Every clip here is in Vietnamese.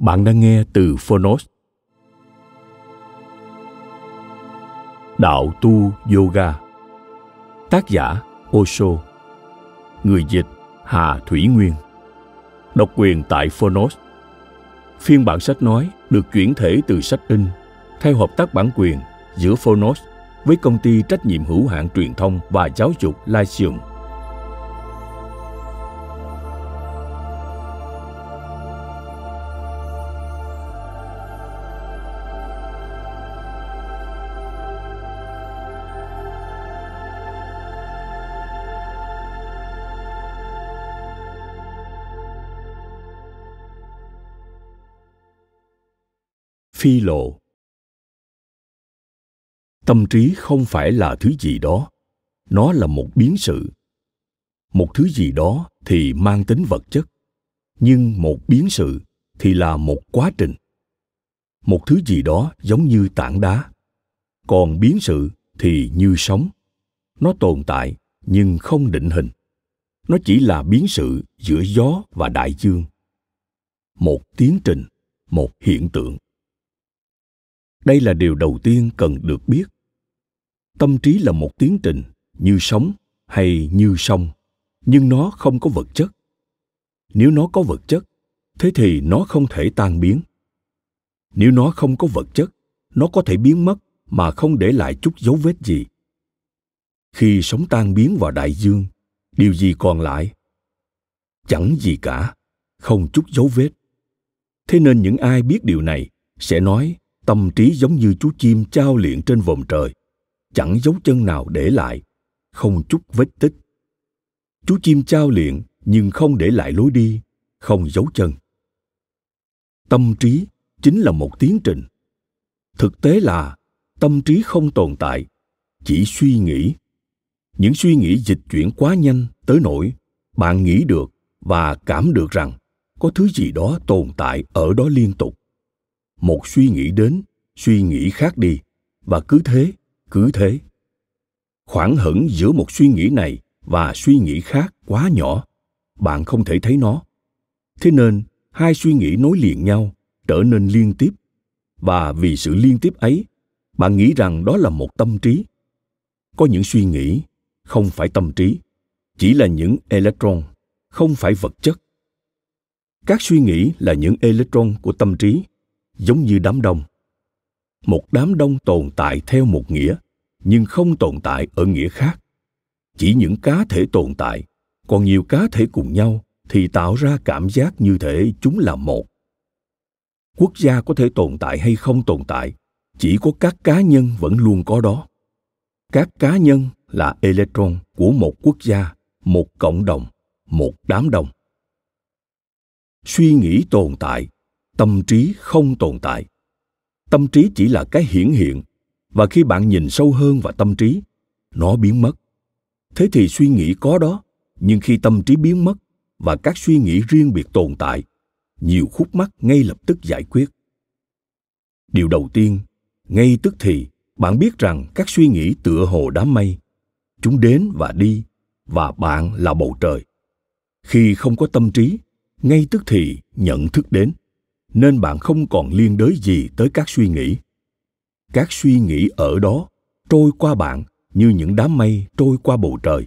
Bạn đang nghe từ Phonos. Đạo tu yoga. Tác giả Osho. Người dịch Hà Thủy Nguyên. Độc quyền tại Phonos. Phiên bản sách nói được chuyển thể từ sách in theo hợp tác bản quyền giữa Phonos với công ty trách nhiệm hữu hạn truyền thông và giáo dục Lyceum. phi lộ tâm trí không phải là thứ gì đó nó là một biến sự một thứ gì đó thì mang tính vật chất nhưng một biến sự thì là một quá trình một thứ gì đó giống như tảng đá còn biến sự thì như sóng nó tồn tại nhưng không định hình nó chỉ là biến sự giữa gió và đại dương một tiến trình một hiện tượng đây là điều đầu tiên cần được biết tâm trí là một tiến trình như sóng hay như sông nhưng nó không có vật chất nếu nó có vật chất thế thì nó không thể tan biến nếu nó không có vật chất nó có thể biến mất mà không để lại chút dấu vết gì khi sóng tan biến vào đại dương điều gì còn lại chẳng gì cả không chút dấu vết thế nên những ai biết điều này sẽ nói tâm trí giống như chú chim trao luyện trên vòm trời chẳng dấu chân nào để lại không chút vết tích chú chim trao luyện nhưng không để lại lối đi không dấu chân tâm trí chính là một tiến trình thực tế là tâm trí không tồn tại chỉ suy nghĩ những suy nghĩ dịch chuyển quá nhanh tới nỗi bạn nghĩ được và cảm được rằng có thứ gì đó tồn tại ở đó liên tục một suy nghĩ đến suy nghĩ khác đi và cứ thế cứ thế khoảng hẳn giữa một suy nghĩ này và suy nghĩ khác quá nhỏ bạn không thể thấy nó thế nên hai suy nghĩ nối liền nhau trở nên liên tiếp và vì sự liên tiếp ấy bạn nghĩ rằng đó là một tâm trí có những suy nghĩ không phải tâm trí chỉ là những electron không phải vật chất các suy nghĩ là những electron của tâm trí giống như đám đông một đám đông tồn tại theo một nghĩa nhưng không tồn tại ở nghĩa khác chỉ những cá thể tồn tại còn nhiều cá thể cùng nhau thì tạo ra cảm giác như thể chúng là một quốc gia có thể tồn tại hay không tồn tại chỉ có các cá nhân vẫn luôn có đó các cá nhân là electron của một quốc gia một cộng đồng một đám đông suy nghĩ tồn tại tâm trí không tồn tại tâm trí chỉ là cái hiển hiện và khi bạn nhìn sâu hơn vào tâm trí nó biến mất thế thì suy nghĩ có đó nhưng khi tâm trí biến mất và các suy nghĩ riêng biệt tồn tại nhiều khúc mắc ngay lập tức giải quyết điều đầu tiên ngay tức thì bạn biết rằng các suy nghĩ tựa hồ đám mây chúng đến và đi và bạn là bầu trời khi không có tâm trí ngay tức thì nhận thức đến nên bạn không còn liên đới gì tới các suy nghĩ các suy nghĩ ở đó trôi qua bạn như những đám mây trôi qua bầu trời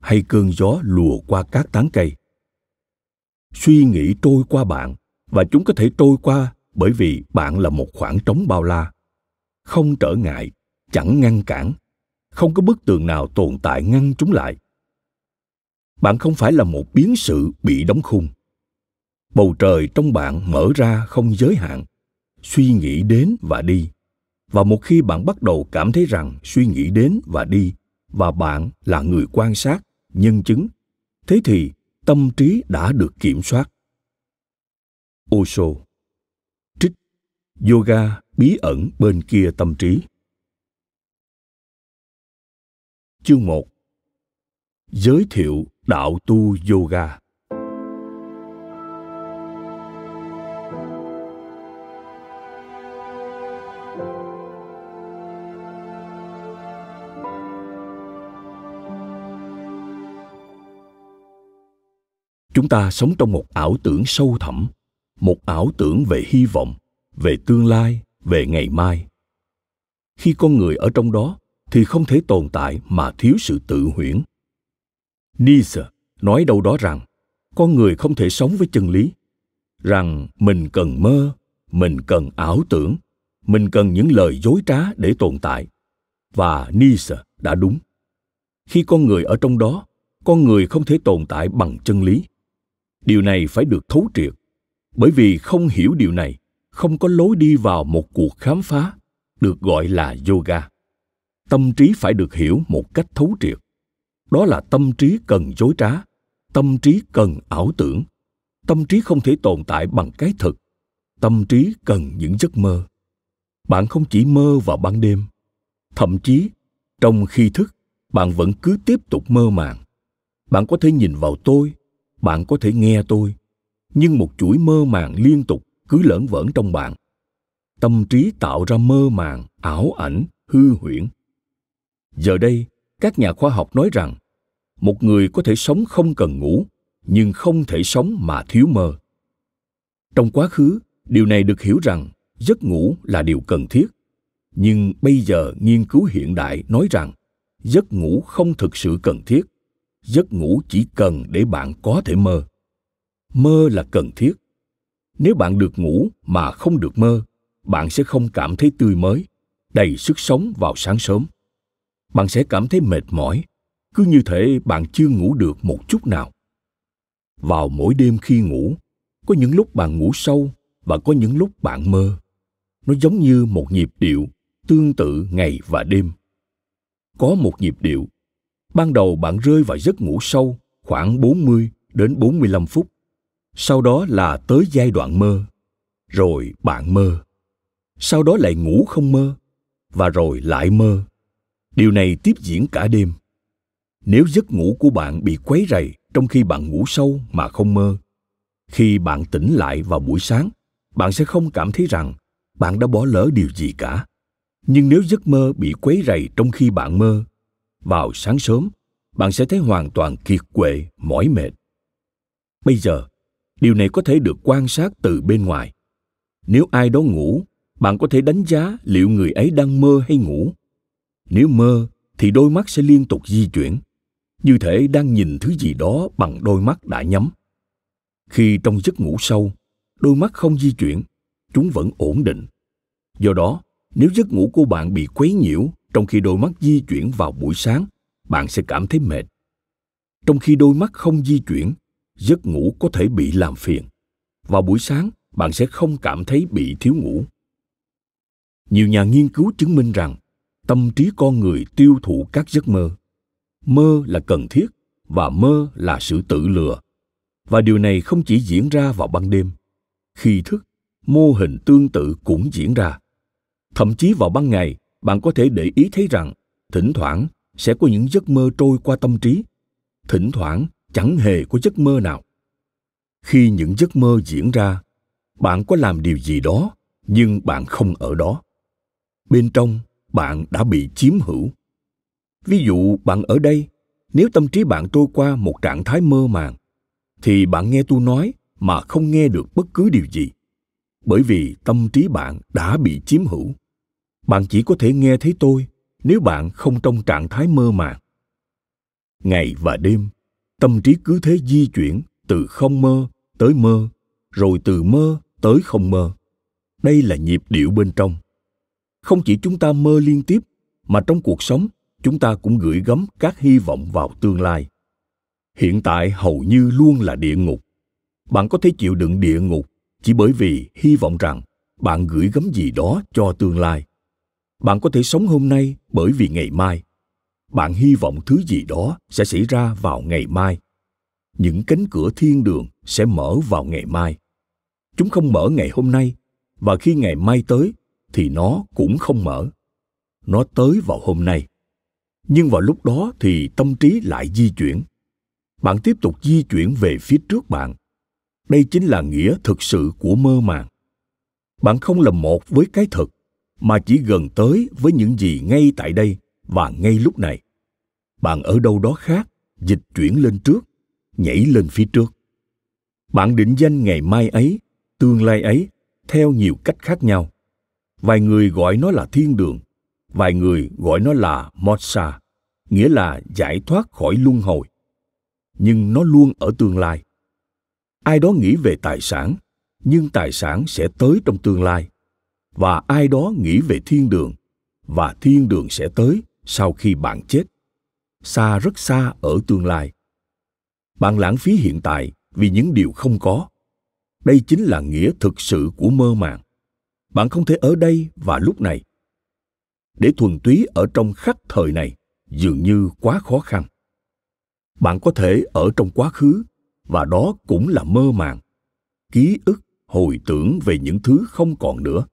hay cơn gió lùa qua các tán cây suy nghĩ trôi qua bạn và chúng có thể trôi qua bởi vì bạn là một khoảng trống bao la không trở ngại chẳng ngăn cản không có bức tường nào tồn tại ngăn chúng lại bạn không phải là một biến sự bị đóng khung bầu trời trong bạn mở ra không giới hạn suy nghĩ đến và đi và một khi bạn bắt đầu cảm thấy rằng suy nghĩ đến và đi và bạn là người quan sát nhân chứng thế thì tâm trí đã được kiểm soát osho trích yoga bí ẩn bên kia tâm trí chương 1 giới thiệu đạo tu yoga chúng ta sống trong một ảo tưởng sâu thẳm một ảo tưởng về hy vọng về tương lai về ngày mai khi con người ở trong đó thì không thể tồn tại mà thiếu sự tự huyễn nietzsche nói đâu đó rằng con người không thể sống với chân lý rằng mình cần mơ mình cần ảo tưởng mình cần những lời dối trá để tồn tại và nietzsche đã đúng khi con người ở trong đó con người không thể tồn tại bằng chân lý điều này phải được thấu triệt bởi vì không hiểu điều này không có lối đi vào một cuộc khám phá được gọi là yoga tâm trí phải được hiểu một cách thấu triệt đó là tâm trí cần dối trá tâm trí cần ảo tưởng tâm trí không thể tồn tại bằng cái thực tâm trí cần những giấc mơ bạn không chỉ mơ vào ban đêm thậm chí trong khi thức bạn vẫn cứ tiếp tục mơ màng bạn có thể nhìn vào tôi bạn có thể nghe tôi nhưng một chuỗi mơ màng liên tục cứ lởn vởn trong bạn tâm trí tạo ra mơ màng ảo ảnh hư huyễn giờ đây các nhà khoa học nói rằng một người có thể sống không cần ngủ nhưng không thể sống mà thiếu mơ trong quá khứ điều này được hiểu rằng giấc ngủ là điều cần thiết nhưng bây giờ nghiên cứu hiện đại nói rằng giấc ngủ không thực sự cần thiết giấc ngủ chỉ cần để bạn có thể mơ mơ là cần thiết nếu bạn được ngủ mà không được mơ bạn sẽ không cảm thấy tươi mới đầy sức sống vào sáng sớm bạn sẽ cảm thấy mệt mỏi cứ như thể bạn chưa ngủ được một chút nào vào mỗi đêm khi ngủ có những lúc bạn ngủ sâu và có những lúc bạn mơ nó giống như một nhịp điệu tương tự ngày và đêm có một nhịp điệu Ban đầu bạn rơi vào giấc ngủ sâu khoảng 40 đến 45 phút. Sau đó là tới giai đoạn mơ. Rồi bạn mơ. Sau đó lại ngủ không mơ và rồi lại mơ. Điều này tiếp diễn cả đêm. Nếu giấc ngủ của bạn bị quấy rầy trong khi bạn ngủ sâu mà không mơ, khi bạn tỉnh lại vào buổi sáng, bạn sẽ không cảm thấy rằng bạn đã bỏ lỡ điều gì cả. Nhưng nếu giấc mơ bị quấy rầy trong khi bạn mơ, vào sáng sớm bạn sẽ thấy hoàn toàn kiệt quệ mỏi mệt bây giờ điều này có thể được quan sát từ bên ngoài nếu ai đó ngủ bạn có thể đánh giá liệu người ấy đang mơ hay ngủ nếu mơ thì đôi mắt sẽ liên tục di chuyển như thể đang nhìn thứ gì đó bằng đôi mắt đã nhắm khi trong giấc ngủ sâu đôi mắt không di chuyển chúng vẫn ổn định do đó nếu giấc ngủ của bạn bị quấy nhiễu trong khi đôi mắt di chuyển vào buổi sáng bạn sẽ cảm thấy mệt trong khi đôi mắt không di chuyển giấc ngủ có thể bị làm phiền vào buổi sáng bạn sẽ không cảm thấy bị thiếu ngủ nhiều nhà nghiên cứu chứng minh rằng tâm trí con người tiêu thụ các giấc mơ mơ là cần thiết và mơ là sự tự lừa và điều này không chỉ diễn ra vào ban đêm khi thức mô hình tương tự cũng diễn ra thậm chí vào ban ngày bạn có thể để ý thấy rằng thỉnh thoảng sẽ có những giấc mơ trôi qua tâm trí thỉnh thoảng chẳng hề có giấc mơ nào khi những giấc mơ diễn ra bạn có làm điều gì đó nhưng bạn không ở đó bên trong bạn đã bị chiếm hữu ví dụ bạn ở đây nếu tâm trí bạn trôi qua một trạng thái mơ màng thì bạn nghe tôi nói mà không nghe được bất cứ điều gì bởi vì tâm trí bạn đã bị chiếm hữu bạn chỉ có thể nghe thấy tôi nếu bạn không trong trạng thái mơ màng ngày và đêm tâm trí cứ thế di chuyển từ không mơ tới mơ rồi từ mơ tới không mơ đây là nhịp điệu bên trong không chỉ chúng ta mơ liên tiếp mà trong cuộc sống chúng ta cũng gửi gắm các hy vọng vào tương lai hiện tại hầu như luôn là địa ngục bạn có thể chịu đựng địa ngục chỉ bởi vì hy vọng rằng bạn gửi gắm gì đó cho tương lai bạn có thể sống hôm nay bởi vì ngày mai bạn hy vọng thứ gì đó sẽ xảy ra vào ngày mai những cánh cửa thiên đường sẽ mở vào ngày mai chúng không mở ngày hôm nay và khi ngày mai tới thì nó cũng không mở nó tới vào hôm nay nhưng vào lúc đó thì tâm trí lại di chuyển bạn tiếp tục di chuyển về phía trước bạn đây chính là nghĩa thực sự của mơ màng bạn không là một với cái thực mà chỉ gần tới với những gì ngay tại đây và ngay lúc này bạn ở đâu đó khác dịch chuyển lên trước nhảy lên phía trước bạn định danh ngày mai ấy tương lai ấy theo nhiều cách khác nhau vài người gọi nó là thiên đường vài người gọi nó là moksha nghĩa là giải thoát khỏi luân hồi nhưng nó luôn ở tương lai ai đó nghĩ về tài sản nhưng tài sản sẽ tới trong tương lai và ai đó nghĩ về thiên đường và thiên đường sẽ tới sau khi bạn chết xa rất xa ở tương lai bạn lãng phí hiện tại vì những điều không có đây chính là nghĩa thực sự của mơ màng bạn không thể ở đây và lúc này để thuần túy ở trong khắc thời này dường như quá khó khăn bạn có thể ở trong quá khứ và đó cũng là mơ màng ký ức hồi tưởng về những thứ không còn nữa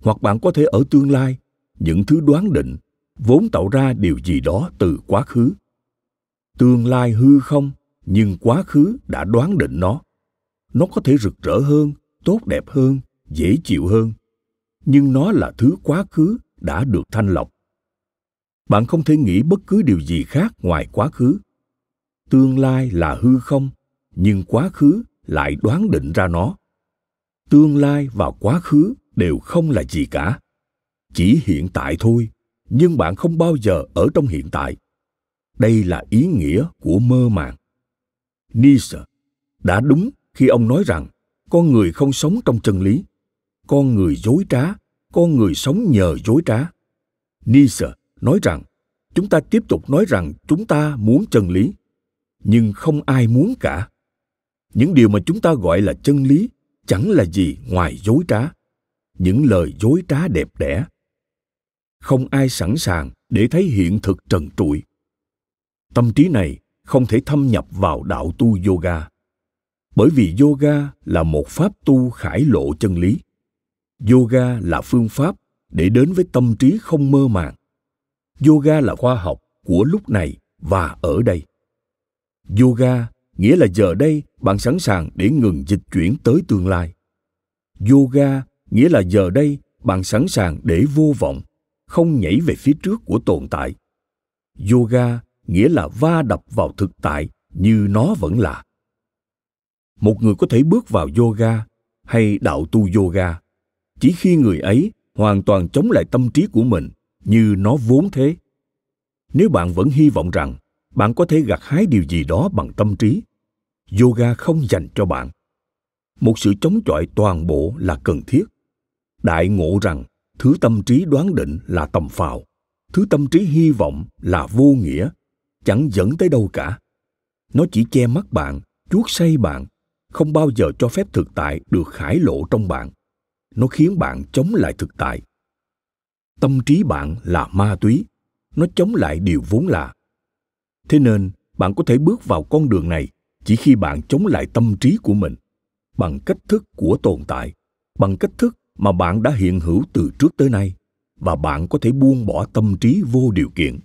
hoặc bạn có thể ở tương lai những thứ đoán định vốn tạo ra điều gì đó từ quá khứ tương lai hư không nhưng quá khứ đã đoán định nó nó có thể rực rỡ hơn tốt đẹp hơn dễ chịu hơn nhưng nó là thứ quá khứ đã được thanh lọc bạn không thể nghĩ bất cứ điều gì khác ngoài quá khứ tương lai là hư không nhưng quá khứ lại đoán định ra nó tương lai và quá khứ đều không là gì cả chỉ hiện tại thôi nhưng bạn không bao giờ ở trong hiện tại đây là ý nghĩa của mơ màng nietzsche đã đúng khi ông nói rằng con người không sống trong chân lý con người dối trá con người sống nhờ dối trá nietzsche nói rằng chúng ta tiếp tục nói rằng chúng ta muốn chân lý nhưng không ai muốn cả những điều mà chúng ta gọi là chân lý chẳng là gì ngoài dối trá những lời dối trá đẹp đẽ không ai sẵn sàng để thấy hiện thực trần trụi tâm trí này không thể thâm nhập vào đạo tu yoga bởi vì yoga là một pháp tu khải lộ chân lý yoga là phương pháp để đến với tâm trí không mơ màng yoga là khoa học của lúc này và ở đây yoga nghĩa là giờ đây bạn sẵn sàng để ngừng dịch chuyển tới tương lai yoga nghĩa là giờ đây bạn sẵn sàng để vô vọng không nhảy về phía trước của tồn tại yoga nghĩa là va đập vào thực tại như nó vẫn là một người có thể bước vào yoga hay đạo tu yoga chỉ khi người ấy hoàn toàn chống lại tâm trí của mình như nó vốn thế nếu bạn vẫn hy vọng rằng bạn có thể gặt hái điều gì đó bằng tâm trí yoga không dành cho bạn một sự chống chọi toàn bộ là cần thiết đại ngộ rằng thứ tâm trí đoán định là tầm phào thứ tâm trí hy vọng là vô nghĩa chẳng dẫn tới đâu cả nó chỉ che mắt bạn chuốt say bạn không bao giờ cho phép thực tại được khải lộ trong bạn nó khiến bạn chống lại thực tại tâm trí bạn là ma túy nó chống lại điều vốn là thế nên bạn có thể bước vào con đường này chỉ khi bạn chống lại tâm trí của mình bằng cách thức của tồn tại bằng cách thức mà bạn đã hiện hữu từ trước tới nay và bạn có thể buông bỏ tâm trí vô điều kiện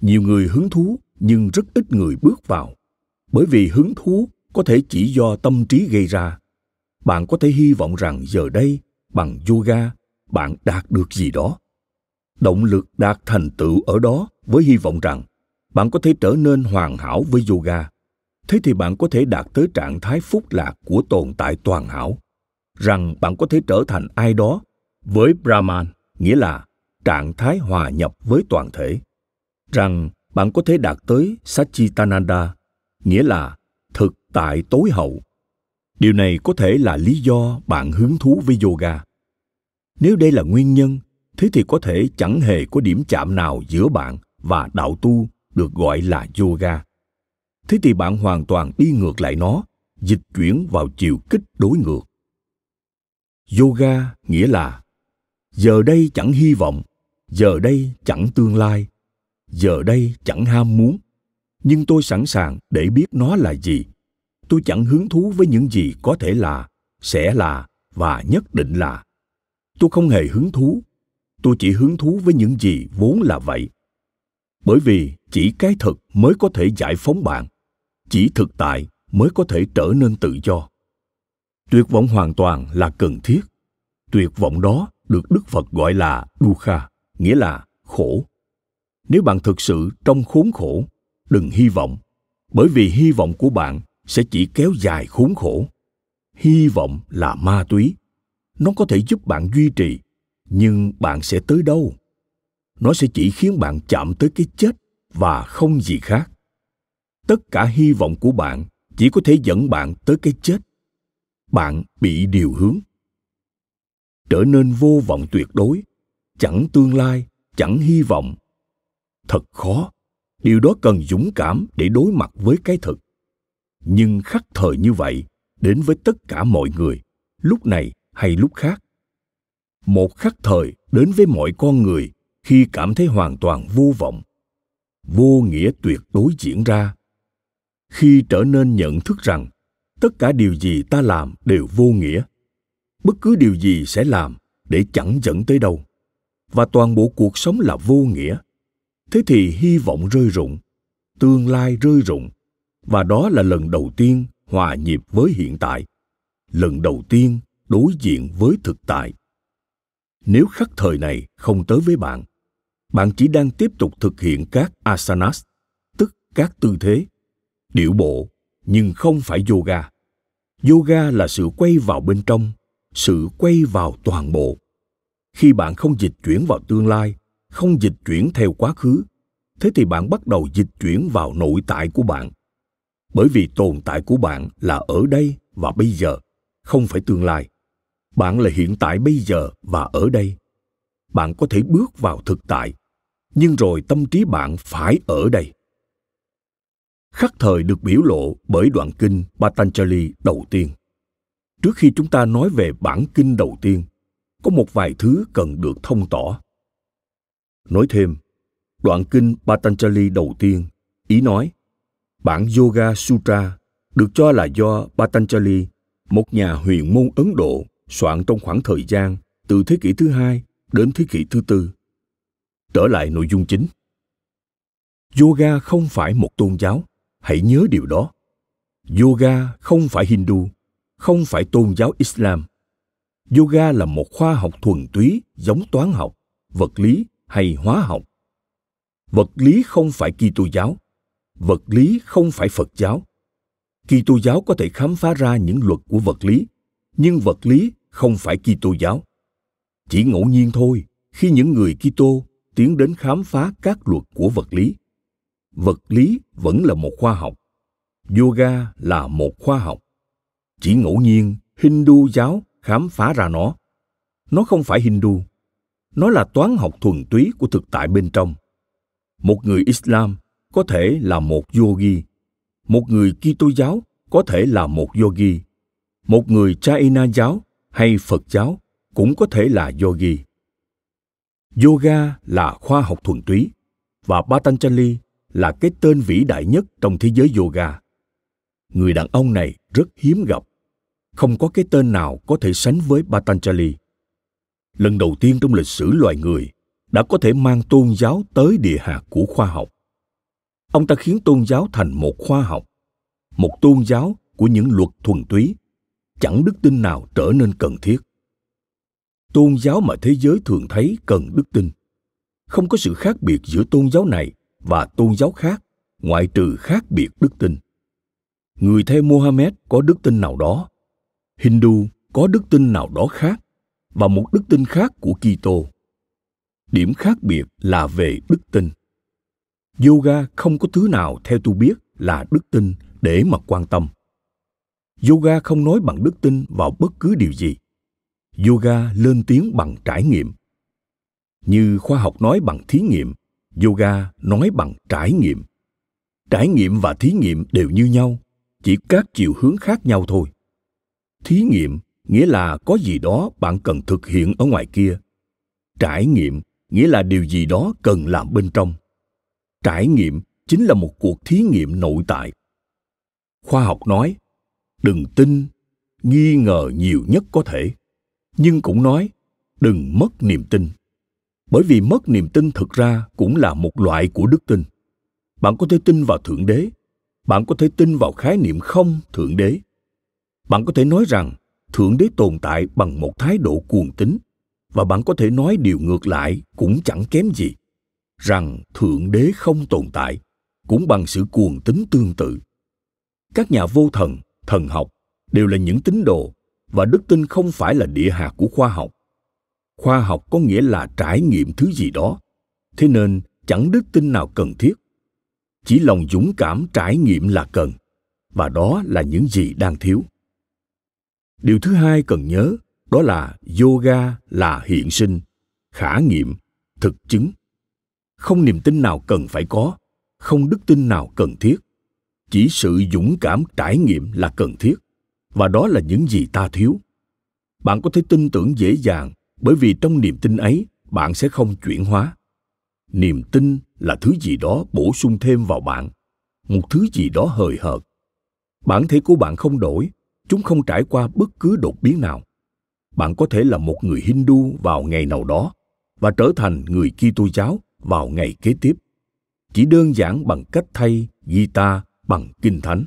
nhiều người hứng thú nhưng rất ít người bước vào bởi vì hứng thú có thể chỉ do tâm trí gây ra bạn có thể hy vọng rằng giờ đây bằng yoga bạn đạt được gì đó động lực đạt thành tựu ở đó với hy vọng rằng bạn có thể trở nên hoàn hảo với yoga thế thì bạn có thể đạt tới trạng thái phúc lạc của tồn tại toàn hảo rằng bạn có thể trở thành ai đó với brahman nghĩa là trạng thái hòa nhập với toàn thể rằng bạn có thể đạt tới sachitananda nghĩa là thực tại tối hậu điều này có thể là lý do bạn hứng thú với yoga nếu đây là nguyên nhân thế thì có thể chẳng hề có điểm chạm nào giữa bạn và đạo tu được gọi là yoga thế thì bạn hoàn toàn đi ngược lại nó dịch chuyển vào chiều kích đối ngược yoga nghĩa là giờ đây chẳng hy vọng giờ đây chẳng tương lai giờ đây chẳng ham muốn nhưng tôi sẵn sàng để biết nó là gì tôi chẳng hứng thú với những gì có thể là sẽ là và nhất định là tôi không hề hứng thú tôi chỉ hứng thú với những gì vốn là vậy bởi vì chỉ cái thực mới có thể giải phóng bạn chỉ thực tại mới có thể trở nên tự do tuyệt vọng hoàn toàn là cần thiết tuyệt vọng đó được đức phật gọi là dukkha nghĩa là khổ nếu bạn thực sự trong khốn khổ đừng hy vọng bởi vì hy vọng của bạn sẽ chỉ kéo dài khốn khổ hy vọng là ma túy nó có thể giúp bạn duy trì nhưng bạn sẽ tới đâu nó sẽ chỉ khiến bạn chạm tới cái chết và không gì khác tất cả hy vọng của bạn chỉ có thể dẫn bạn tới cái chết bạn bị điều hướng trở nên vô vọng tuyệt đối chẳng tương lai chẳng hy vọng thật khó điều đó cần dũng cảm để đối mặt với cái thực nhưng khắc thời như vậy đến với tất cả mọi người lúc này hay lúc khác một khắc thời đến với mọi con người khi cảm thấy hoàn toàn vô vọng vô nghĩa tuyệt đối diễn ra khi trở nên nhận thức rằng tất cả điều gì ta làm đều vô nghĩa bất cứ điều gì sẽ làm để chẳng dẫn tới đâu và toàn bộ cuộc sống là vô nghĩa thế thì hy vọng rơi rụng tương lai rơi rụng và đó là lần đầu tiên hòa nhịp với hiện tại lần đầu tiên đối diện với thực tại nếu khắc thời này không tới với bạn bạn chỉ đang tiếp tục thực hiện các asanas tức các tư thế điệu bộ nhưng không phải yoga yoga là sự quay vào bên trong sự quay vào toàn bộ khi bạn không dịch chuyển vào tương lai không dịch chuyển theo quá khứ thế thì bạn bắt đầu dịch chuyển vào nội tại của bạn bởi vì tồn tại của bạn là ở đây và bây giờ không phải tương lai bạn là hiện tại bây giờ và ở đây bạn có thể bước vào thực tại nhưng rồi tâm trí bạn phải ở đây khắc thời được biểu lộ bởi đoạn kinh Patanjali đầu tiên. Trước khi chúng ta nói về bản kinh đầu tiên, có một vài thứ cần được thông tỏ. Nói thêm, đoạn kinh Patanjali đầu tiên, ý nói, bản Yoga Sutra được cho là do Patanjali, một nhà huyền môn Ấn Độ, soạn trong khoảng thời gian từ thế kỷ thứ hai đến thế kỷ thứ tư. Trở lại nội dung chính. Yoga không phải một tôn giáo hãy nhớ điều đó yoga không phải hindu không phải tôn giáo islam yoga là một khoa học thuần túy giống toán học vật lý hay hóa học vật lý không phải kitô giáo vật lý không phải phật giáo Kitô giáo có thể khám phá ra những luật của vật lý, nhưng vật lý không phải Kitô giáo. Chỉ ngẫu nhiên thôi, khi những người Kitô tiến đến khám phá các luật của vật lý vật lý vẫn là một khoa học yoga là một khoa học chỉ ngẫu nhiên hindu giáo khám phá ra nó nó không phải hindu nó là toán học thuần túy của thực tại bên trong một người islam có thể là một yogi một người kitô giáo có thể là một yogi một người Jaina giáo hay Phật giáo cũng có thể là yogi. Yoga là khoa học thuần túy và Patanjali là cái tên vĩ đại nhất trong thế giới yoga. Người đàn ông này rất hiếm gặp, không có cái tên nào có thể sánh với Patanjali. Lần đầu tiên trong lịch sử loài người đã có thể mang tôn giáo tới địa hạt của khoa học. Ông ta khiến tôn giáo thành một khoa học, một tôn giáo của những luật thuần túy, chẳng đức tin nào trở nên cần thiết. Tôn giáo mà thế giới thường thấy cần đức tin. Không có sự khác biệt giữa tôn giáo này và tôn giáo khác ngoại trừ khác biệt đức tin người theo mohammed có đức tin nào đó hindu có đức tin nào đó khác và một đức tin khác của kitô điểm khác biệt là về đức tin yoga không có thứ nào theo tôi biết là đức tin để mà quan tâm yoga không nói bằng đức tin vào bất cứ điều gì yoga lên tiếng bằng trải nghiệm như khoa học nói bằng thí nghiệm yoga nói bằng trải nghiệm trải nghiệm và thí nghiệm đều như nhau chỉ các chiều hướng khác nhau thôi thí nghiệm nghĩa là có gì đó bạn cần thực hiện ở ngoài kia trải nghiệm nghĩa là điều gì đó cần làm bên trong trải nghiệm chính là một cuộc thí nghiệm nội tại khoa học nói đừng tin nghi ngờ nhiều nhất có thể nhưng cũng nói đừng mất niềm tin bởi vì mất niềm tin thực ra cũng là một loại của đức tin bạn có thể tin vào thượng đế bạn có thể tin vào khái niệm không thượng đế bạn có thể nói rằng thượng đế tồn tại bằng một thái độ cuồng tín và bạn có thể nói điều ngược lại cũng chẳng kém gì rằng thượng đế không tồn tại cũng bằng sự cuồng tín tương tự các nhà vô thần thần học đều là những tín đồ và đức tin không phải là địa hạt của khoa học khoa học có nghĩa là trải nghiệm thứ gì đó thế nên chẳng đức tin nào cần thiết chỉ lòng dũng cảm trải nghiệm là cần và đó là những gì đang thiếu điều thứ hai cần nhớ đó là yoga là hiện sinh khả nghiệm thực chứng không niềm tin nào cần phải có không đức tin nào cần thiết chỉ sự dũng cảm trải nghiệm là cần thiết và đó là những gì ta thiếu bạn có thể tin tưởng dễ dàng bởi vì trong niềm tin ấy bạn sẽ không chuyển hóa niềm tin là thứ gì đó bổ sung thêm vào bạn một thứ gì đó hời hợt bản thể của bạn không đổi chúng không trải qua bất cứ đột biến nào bạn có thể là một người hindu vào ngày nào đó và trở thành người kitô giáo vào ngày kế tiếp chỉ đơn giản bằng cách thay guitar bằng kinh thánh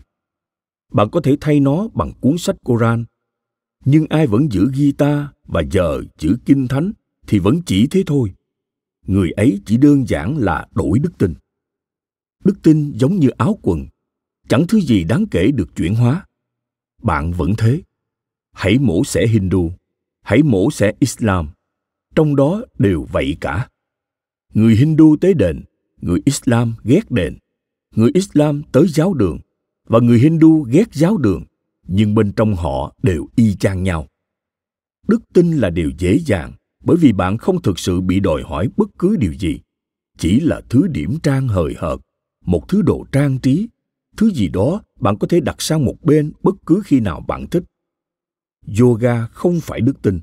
bạn có thể thay nó bằng cuốn sách Koran nhưng ai vẫn giữ ghi ta và giờ giữ kinh thánh thì vẫn chỉ thế thôi người ấy chỉ đơn giản là đổi đức tin đức tin giống như áo quần chẳng thứ gì đáng kể được chuyển hóa bạn vẫn thế hãy mổ xẻ hindu hãy mổ xẻ islam trong đó đều vậy cả người hindu tới đền người islam ghét đền người islam tới giáo đường và người hindu ghét giáo đường nhưng bên trong họ đều y chang nhau đức tin là điều dễ dàng bởi vì bạn không thực sự bị đòi hỏi bất cứ điều gì chỉ là thứ điểm trang hời hợt một thứ đồ trang trí thứ gì đó bạn có thể đặt sang một bên bất cứ khi nào bạn thích yoga không phải đức tin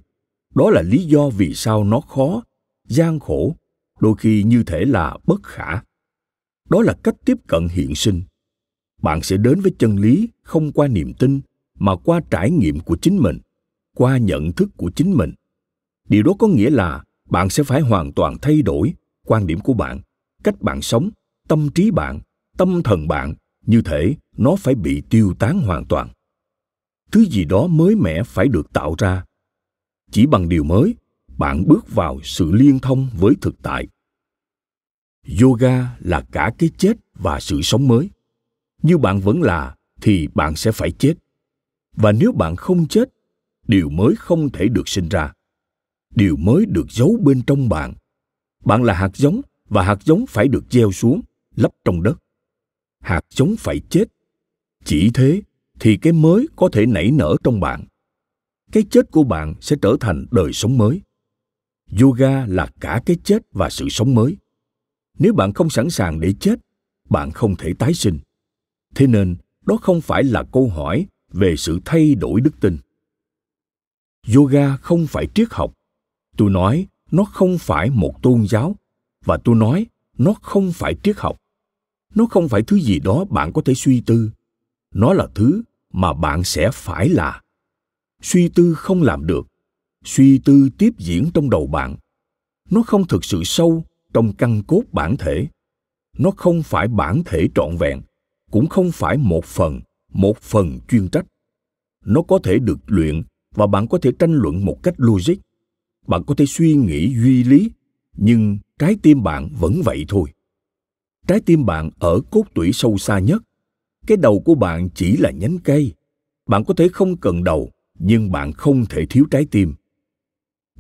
đó là lý do vì sao nó khó gian khổ đôi khi như thể là bất khả đó là cách tiếp cận hiện sinh bạn sẽ đến với chân lý không qua niềm tin mà qua trải nghiệm của chính mình qua nhận thức của chính mình điều đó có nghĩa là bạn sẽ phải hoàn toàn thay đổi quan điểm của bạn cách bạn sống tâm trí bạn tâm thần bạn như thể nó phải bị tiêu tán hoàn toàn thứ gì đó mới mẻ phải được tạo ra chỉ bằng điều mới bạn bước vào sự liên thông với thực tại yoga là cả cái chết và sự sống mới như bạn vẫn là thì bạn sẽ phải chết và nếu bạn không chết điều mới không thể được sinh ra điều mới được giấu bên trong bạn bạn là hạt giống và hạt giống phải được gieo xuống lấp trong đất hạt giống phải chết chỉ thế thì cái mới có thể nảy nở trong bạn cái chết của bạn sẽ trở thành đời sống mới yoga là cả cái chết và sự sống mới nếu bạn không sẵn sàng để chết bạn không thể tái sinh thế nên đó không phải là câu hỏi về sự thay đổi đức tin yoga không phải triết học tôi nói nó không phải một tôn giáo và tôi nói nó không phải triết học nó không phải thứ gì đó bạn có thể suy tư nó là thứ mà bạn sẽ phải là suy tư không làm được suy tư tiếp diễn trong đầu bạn nó không thực sự sâu trong căn cốt bản thể nó không phải bản thể trọn vẹn cũng không phải một phần một phần chuyên trách nó có thể được luyện và bạn có thể tranh luận một cách logic bạn có thể suy nghĩ duy lý nhưng trái tim bạn vẫn vậy thôi trái tim bạn ở cốt tủy sâu xa nhất cái đầu của bạn chỉ là nhánh cây bạn có thể không cần đầu nhưng bạn không thể thiếu trái tim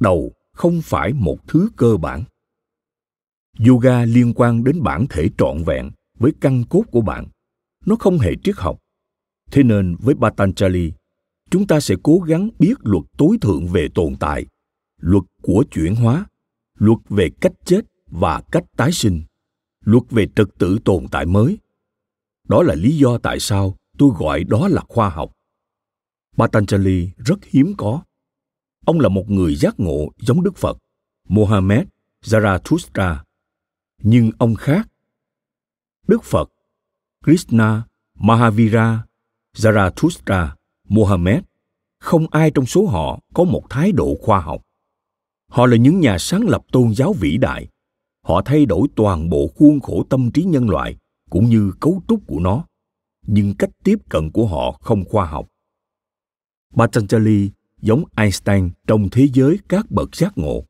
đầu không phải một thứ cơ bản yoga liên quan đến bản thể trọn vẹn với căn cốt của bạn nó không hề triết học Thế nên với Patanjali, chúng ta sẽ cố gắng biết luật tối thượng về tồn tại, luật của chuyển hóa, luật về cách chết và cách tái sinh, luật về trật tự tồn tại mới. Đó là lý do tại sao tôi gọi đó là khoa học. Patanjali rất hiếm có. Ông là một người giác ngộ giống Đức Phật, Mohammed, Zarathustra. Nhưng ông khác. Đức Phật, Krishna, Mahavira Zarathustra, Mohammed, không ai trong số họ có một thái độ khoa học. Họ là những nhà sáng lập tôn giáo vĩ đại. Họ thay đổi toàn bộ khuôn khổ tâm trí nhân loại cũng như cấu trúc của nó, nhưng cách tiếp cận của họ không khoa học. Patanjali giống Einstein trong thế giới các bậc giác ngộ.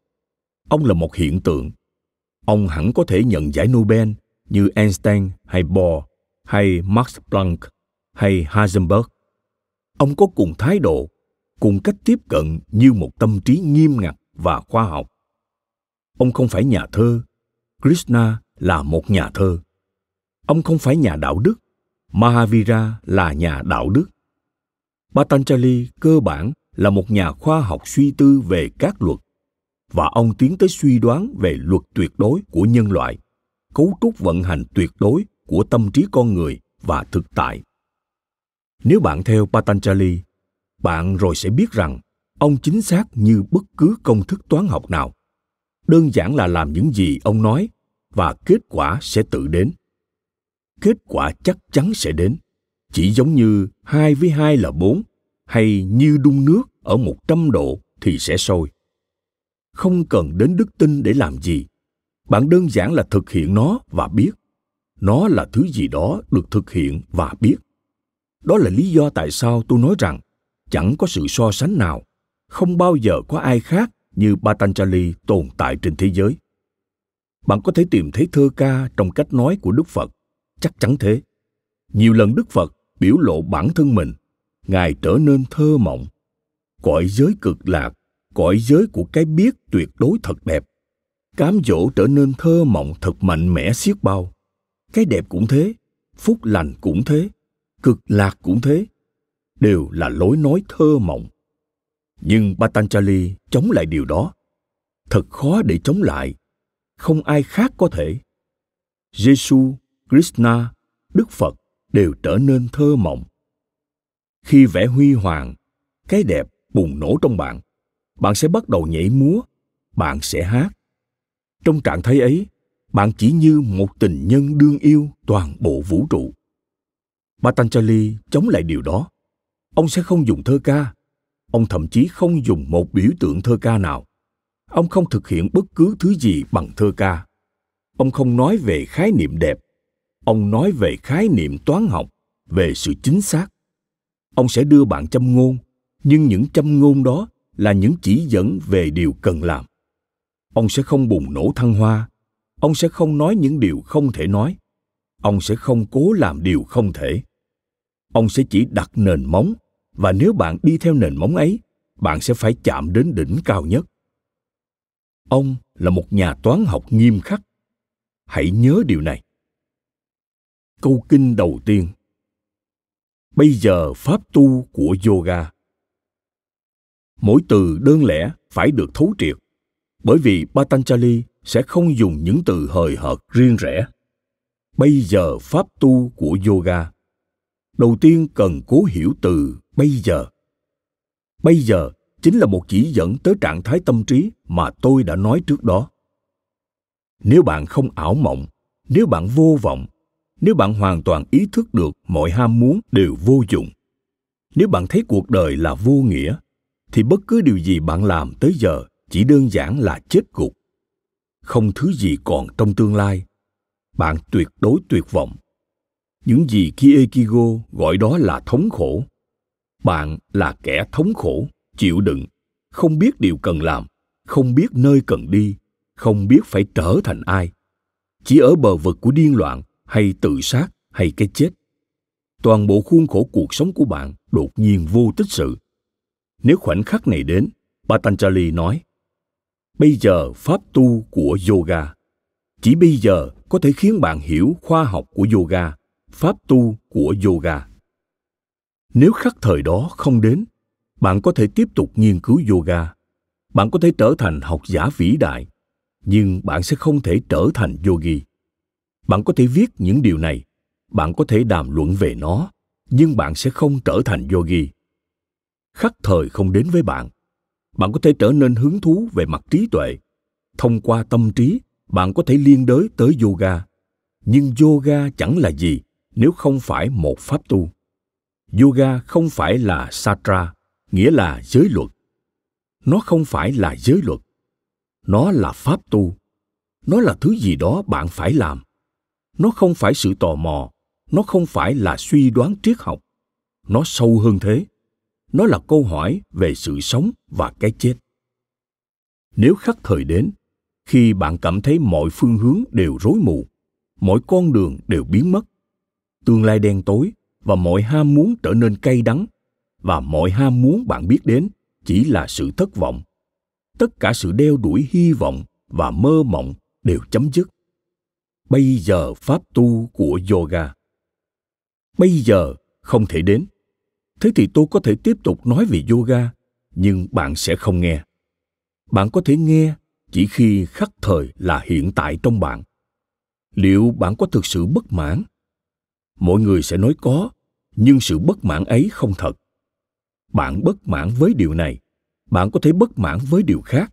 Ông là một hiện tượng. Ông hẳn có thể nhận giải Nobel như Einstein hay Bohr hay Max Planck hay Heisenberg. Ông có cùng thái độ, cùng cách tiếp cận như một tâm trí nghiêm ngặt và khoa học. Ông không phải nhà thơ, Krishna là một nhà thơ. Ông không phải nhà đạo đức, Mahavira là nhà đạo đức. Patanjali cơ bản là một nhà khoa học suy tư về các luật và ông tiến tới suy đoán về luật tuyệt đối của nhân loại, cấu trúc vận hành tuyệt đối của tâm trí con người và thực tại. Nếu bạn theo Patanjali, bạn rồi sẽ biết rằng ông chính xác như bất cứ công thức toán học nào. Đơn giản là làm những gì ông nói và kết quả sẽ tự đến. Kết quả chắc chắn sẽ đến, chỉ giống như 2 với 2 là 4 hay như đun nước ở 100 độ thì sẽ sôi. Không cần đến đức tin để làm gì. Bạn đơn giản là thực hiện nó và biết. Nó là thứ gì đó được thực hiện và biết đó là lý do tại sao tôi nói rằng chẳng có sự so sánh nào không bao giờ có ai khác như patanjali tồn tại trên thế giới bạn có thể tìm thấy thơ ca trong cách nói của đức phật chắc chắn thế nhiều lần đức phật biểu lộ bản thân mình ngài trở nên thơ mộng cõi giới cực lạc cõi giới của cái biết tuyệt đối thật đẹp cám dỗ trở nên thơ mộng thật mạnh mẽ xiết bao cái đẹp cũng thế phúc lành cũng thế cực lạc cũng thế đều là lối nói thơ mộng nhưng patanjali chống lại điều đó thật khó để chống lại không ai khác có thể Giêsu, Krishna, Đức Phật đều trở nên thơ mộng. Khi vẽ huy hoàng, cái đẹp bùng nổ trong bạn, bạn sẽ bắt đầu nhảy múa, bạn sẽ hát. Trong trạng thái ấy, bạn chỉ như một tình nhân đương yêu toàn bộ vũ trụ. Patanjali chống lại điều đó. Ông sẽ không dùng thơ ca. Ông thậm chí không dùng một biểu tượng thơ ca nào. Ông không thực hiện bất cứ thứ gì bằng thơ ca. Ông không nói về khái niệm đẹp. Ông nói về khái niệm toán học, về sự chính xác. Ông sẽ đưa bạn châm ngôn, nhưng những châm ngôn đó là những chỉ dẫn về điều cần làm. Ông sẽ không bùng nổ thăng hoa. Ông sẽ không nói những điều không thể nói. Ông sẽ không cố làm điều không thể ông sẽ chỉ đặt nền móng và nếu bạn đi theo nền móng ấy bạn sẽ phải chạm đến đỉnh cao nhất ông là một nhà toán học nghiêm khắc hãy nhớ điều này câu kinh đầu tiên bây giờ pháp tu của yoga mỗi từ đơn lẻ phải được thấu triệt bởi vì patanjali sẽ không dùng những từ hời hợt riêng rẽ bây giờ pháp tu của yoga đầu tiên cần cố hiểu từ bây giờ bây giờ chính là một chỉ dẫn tới trạng thái tâm trí mà tôi đã nói trước đó nếu bạn không ảo mộng nếu bạn vô vọng nếu bạn hoàn toàn ý thức được mọi ham muốn đều vô dụng nếu bạn thấy cuộc đời là vô nghĩa thì bất cứ điều gì bạn làm tới giờ chỉ đơn giản là chết gục không thứ gì còn trong tương lai bạn tuyệt đối tuyệt vọng những gì Kiekigo gọi đó là thống khổ. Bạn là kẻ thống khổ, chịu đựng, không biết điều cần làm, không biết nơi cần đi, không biết phải trở thành ai. Chỉ ở bờ vực của điên loạn hay tự sát hay cái chết. Toàn bộ khuôn khổ cuộc sống của bạn đột nhiên vô tích sự. Nếu khoảnh khắc này đến, Patanjali nói, Bây giờ pháp tu của yoga. Chỉ bây giờ có thể khiến bạn hiểu khoa học của yoga pháp tu của yoga nếu khắc thời đó không đến bạn có thể tiếp tục nghiên cứu yoga bạn có thể trở thành học giả vĩ đại nhưng bạn sẽ không thể trở thành yogi bạn có thể viết những điều này bạn có thể đàm luận về nó nhưng bạn sẽ không trở thành yogi khắc thời không đến với bạn bạn có thể trở nên hứng thú về mặt trí tuệ thông qua tâm trí bạn có thể liên đới tới yoga nhưng yoga chẳng là gì nếu không phải một pháp tu. Yoga không phải là satra, nghĩa là giới luật. Nó không phải là giới luật. Nó là pháp tu. Nó là thứ gì đó bạn phải làm. Nó không phải sự tò mò, nó không phải là suy đoán triết học. Nó sâu hơn thế. Nó là câu hỏi về sự sống và cái chết. Nếu khắc thời đến, khi bạn cảm thấy mọi phương hướng đều rối mù, mọi con đường đều biến mất, tương lai đen tối và mọi ham muốn trở nên cay đắng và mọi ham muốn bạn biết đến chỉ là sự thất vọng tất cả sự đeo đuổi hy vọng và mơ mộng đều chấm dứt bây giờ pháp tu của yoga bây giờ không thể đến thế thì tôi có thể tiếp tục nói về yoga nhưng bạn sẽ không nghe bạn có thể nghe chỉ khi khắc thời là hiện tại trong bạn liệu bạn có thực sự bất mãn mọi người sẽ nói có nhưng sự bất mãn ấy không thật bạn bất mãn với điều này bạn có thể bất mãn với điều khác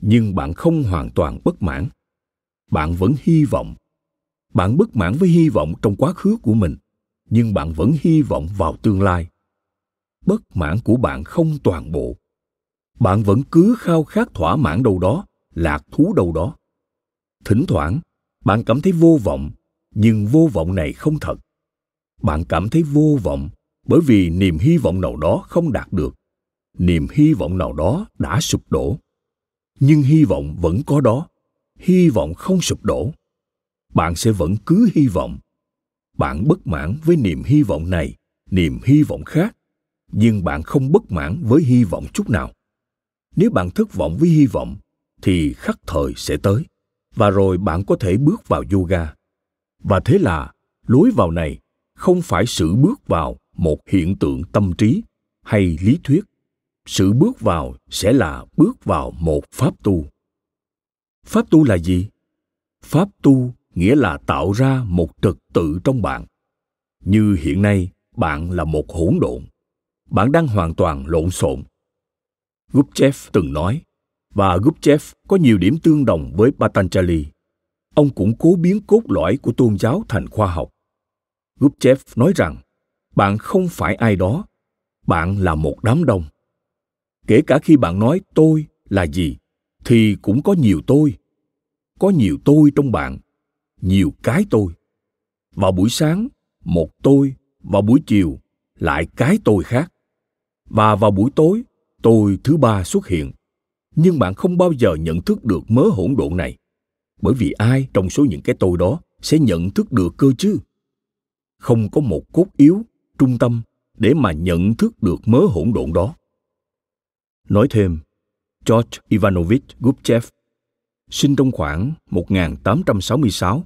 nhưng bạn không hoàn toàn bất mãn bạn vẫn hy vọng bạn bất mãn với hy vọng trong quá khứ của mình nhưng bạn vẫn hy vọng vào tương lai bất mãn của bạn không toàn bộ bạn vẫn cứ khao khát thỏa mãn đâu đó lạc thú đâu đó thỉnh thoảng bạn cảm thấy vô vọng nhưng vô vọng này không thật bạn cảm thấy vô vọng bởi vì niềm hy vọng nào đó không đạt được niềm hy vọng nào đó đã sụp đổ nhưng hy vọng vẫn có đó hy vọng không sụp đổ bạn sẽ vẫn cứ hy vọng bạn bất mãn với niềm hy vọng này niềm hy vọng khác nhưng bạn không bất mãn với hy vọng chút nào nếu bạn thất vọng với hy vọng thì khắc thời sẽ tới và rồi bạn có thể bước vào yoga và thế là lối vào này không phải sự bước vào một hiện tượng tâm trí hay lý thuyết sự bước vào sẽ là bước vào một pháp tu pháp tu là gì pháp tu nghĩa là tạo ra một trật tự trong bạn như hiện nay bạn là một hỗn độn bạn đang hoàn toàn lộn xộn gupchev từng nói và gupchev có nhiều điểm tương đồng với patanjali ông cũng cố biến cốt lõi của tôn giáo thành khoa học Gupchev nói rằng bạn không phải ai đó, bạn là một đám đông. Kể cả khi bạn nói tôi là gì, thì cũng có nhiều tôi. Có nhiều tôi trong bạn, nhiều cái tôi. Vào buổi sáng, một tôi, vào buổi chiều, lại cái tôi khác. Và vào buổi tối, tôi thứ ba xuất hiện. Nhưng bạn không bao giờ nhận thức được mớ hỗn độn này bởi vì ai trong số những cái tôi đó sẽ nhận thức được cơ chứ không có một cốt yếu trung tâm để mà nhận thức được mớ hỗn độn đó nói thêm George Ivanovich Gubchev sinh trong khoảng 1866-1877,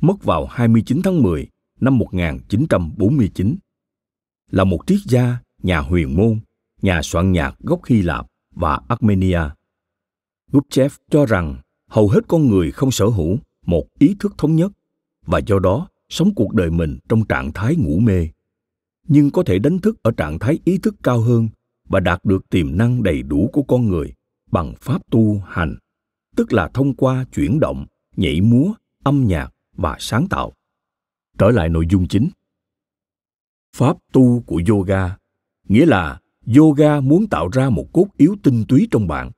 mất vào 29 tháng 10 năm 1949, là một triết gia, nhà huyền môn, nhà soạn nhạc gốc Hy Lạp và Armenia. Gubchev cho rằng hầu hết con người không sở hữu một ý thức thống nhất và do đó sống cuộc đời mình trong trạng thái ngủ mê nhưng có thể đánh thức ở trạng thái ý thức cao hơn và đạt được tiềm năng đầy đủ của con người bằng pháp tu hành tức là thông qua chuyển động nhảy múa âm nhạc và sáng tạo trở lại nội dung chính pháp tu của yoga nghĩa là yoga muốn tạo ra một cốt yếu tinh túy trong bạn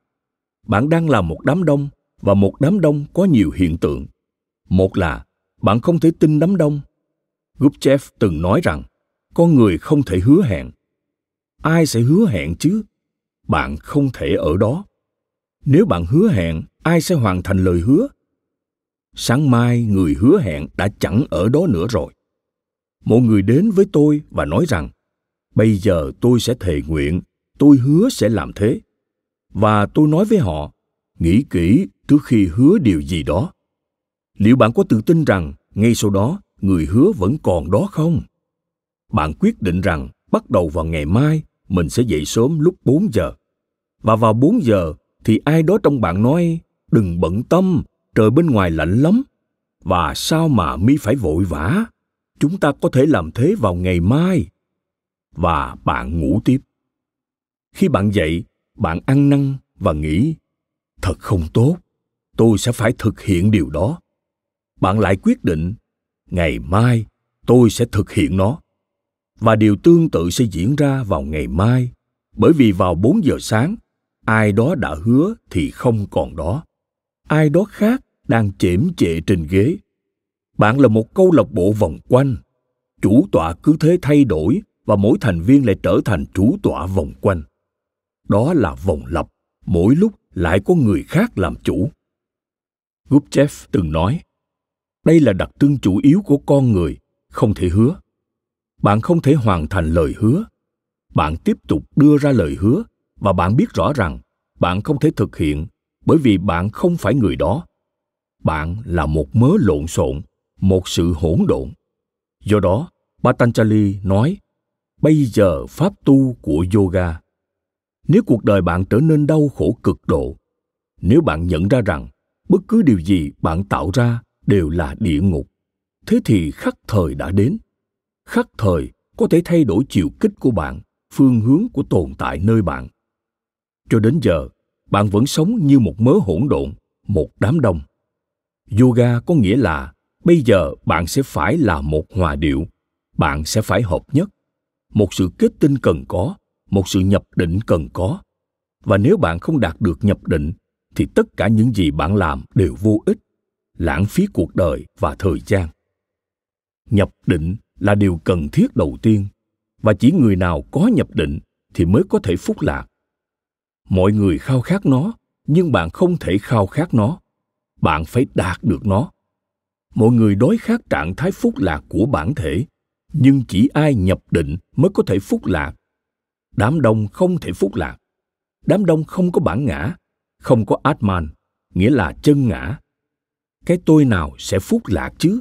bạn đang là một đám đông và một đám đông có nhiều hiện tượng một là bạn không thể tin đám đông gupchev từng nói rằng con người không thể hứa hẹn ai sẽ hứa hẹn chứ bạn không thể ở đó nếu bạn hứa hẹn ai sẽ hoàn thành lời hứa sáng mai người hứa hẹn đã chẳng ở đó nữa rồi Một người đến với tôi và nói rằng bây giờ tôi sẽ thề nguyện tôi hứa sẽ làm thế và tôi nói với họ nghĩ kỹ trước khi hứa điều gì đó liệu bạn có tự tin rằng ngay sau đó người hứa vẫn còn đó không? Bạn quyết định rằng bắt đầu vào ngày mai mình sẽ dậy sớm lúc 4 giờ. Và vào 4 giờ thì ai đó trong bạn nói đừng bận tâm, trời bên ngoài lạnh lắm. Và sao mà mi phải vội vã? Chúng ta có thể làm thế vào ngày mai. Và bạn ngủ tiếp. Khi bạn dậy, bạn ăn năn và nghĩ thật không tốt, tôi sẽ phải thực hiện điều đó bạn lại quyết định ngày mai tôi sẽ thực hiện nó và điều tương tự sẽ diễn ra vào ngày mai bởi vì vào 4 giờ sáng ai đó đã hứa thì không còn đó ai đó khác đang chễm chệ trên ghế bạn là một câu lạc bộ vòng quanh chủ tọa cứ thế thay đổi và mỗi thành viên lại trở thành chủ tọa vòng quanh đó là vòng lập mỗi lúc lại có người khác làm chủ gupchev từng nói đây là đặc trưng chủ yếu của con người không thể hứa bạn không thể hoàn thành lời hứa bạn tiếp tục đưa ra lời hứa và bạn biết rõ rằng bạn không thể thực hiện bởi vì bạn không phải người đó bạn là một mớ lộn xộn một sự hỗn độn do đó patanjali nói bây giờ pháp tu của yoga nếu cuộc đời bạn trở nên đau khổ cực độ nếu bạn nhận ra rằng bất cứ điều gì bạn tạo ra đều là địa ngục thế thì khắc thời đã đến khắc thời có thể thay đổi chiều kích của bạn phương hướng của tồn tại nơi bạn cho đến giờ bạn vẫn sống như một mớ hỗn độn một đám đông yoga có nghĩa là bây giờ bạn sẽ phải là một hòa điệu bạn sẽ phải hợp nhất một sự kết tinh cần có một sự nhập định cần có và nếu bạn không đạt được nhập định thì tất cả những gì bạn làm đều vô ích lãng phí cuộc đời và thời gian nhập định là điều cần thiết đầu tiên và chỉ người nào có nhập định thì mới có thể phúc lạc mọi người khao khát nó nhưng bạn không thể khao khát nó bạn phải đạt được nó mọi người đối khác trạng thái phúc lạc của bản thể nhưng chỉ ai nhập định mới có thể phúc lạc đám đông không thể phúc lạc đám đông không có bản ngã không có atman nghĩa là chân ngã cái tôi nào sẽ phúc lạc chứ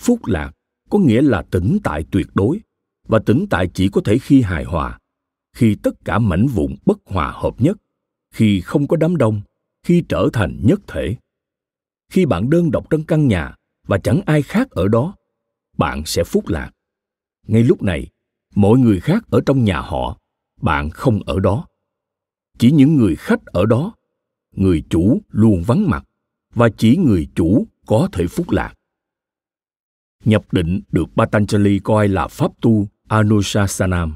phúc lạc có nghĩa là tĩnh tại tuyệt đối và tĩnh tại chỉ có thể khi hài hòa khi tất cả mảnh vụn bất hòa hợp nhất khi không có đám đông khi trở thành nhất thể khi bạn đơn độc trong căn nhà và chẳng ai khác ở đó bạn sẽ phúc lạc ngay lúc này mọi người khác ở trong nhà họ bạn không ở đó chỉ những người khách ở đó người chủ luôn vắng mặt và chỉ người chủ có thể phúc lạc. Nhập định được Patanjali coi là pháp tu Anushasanam.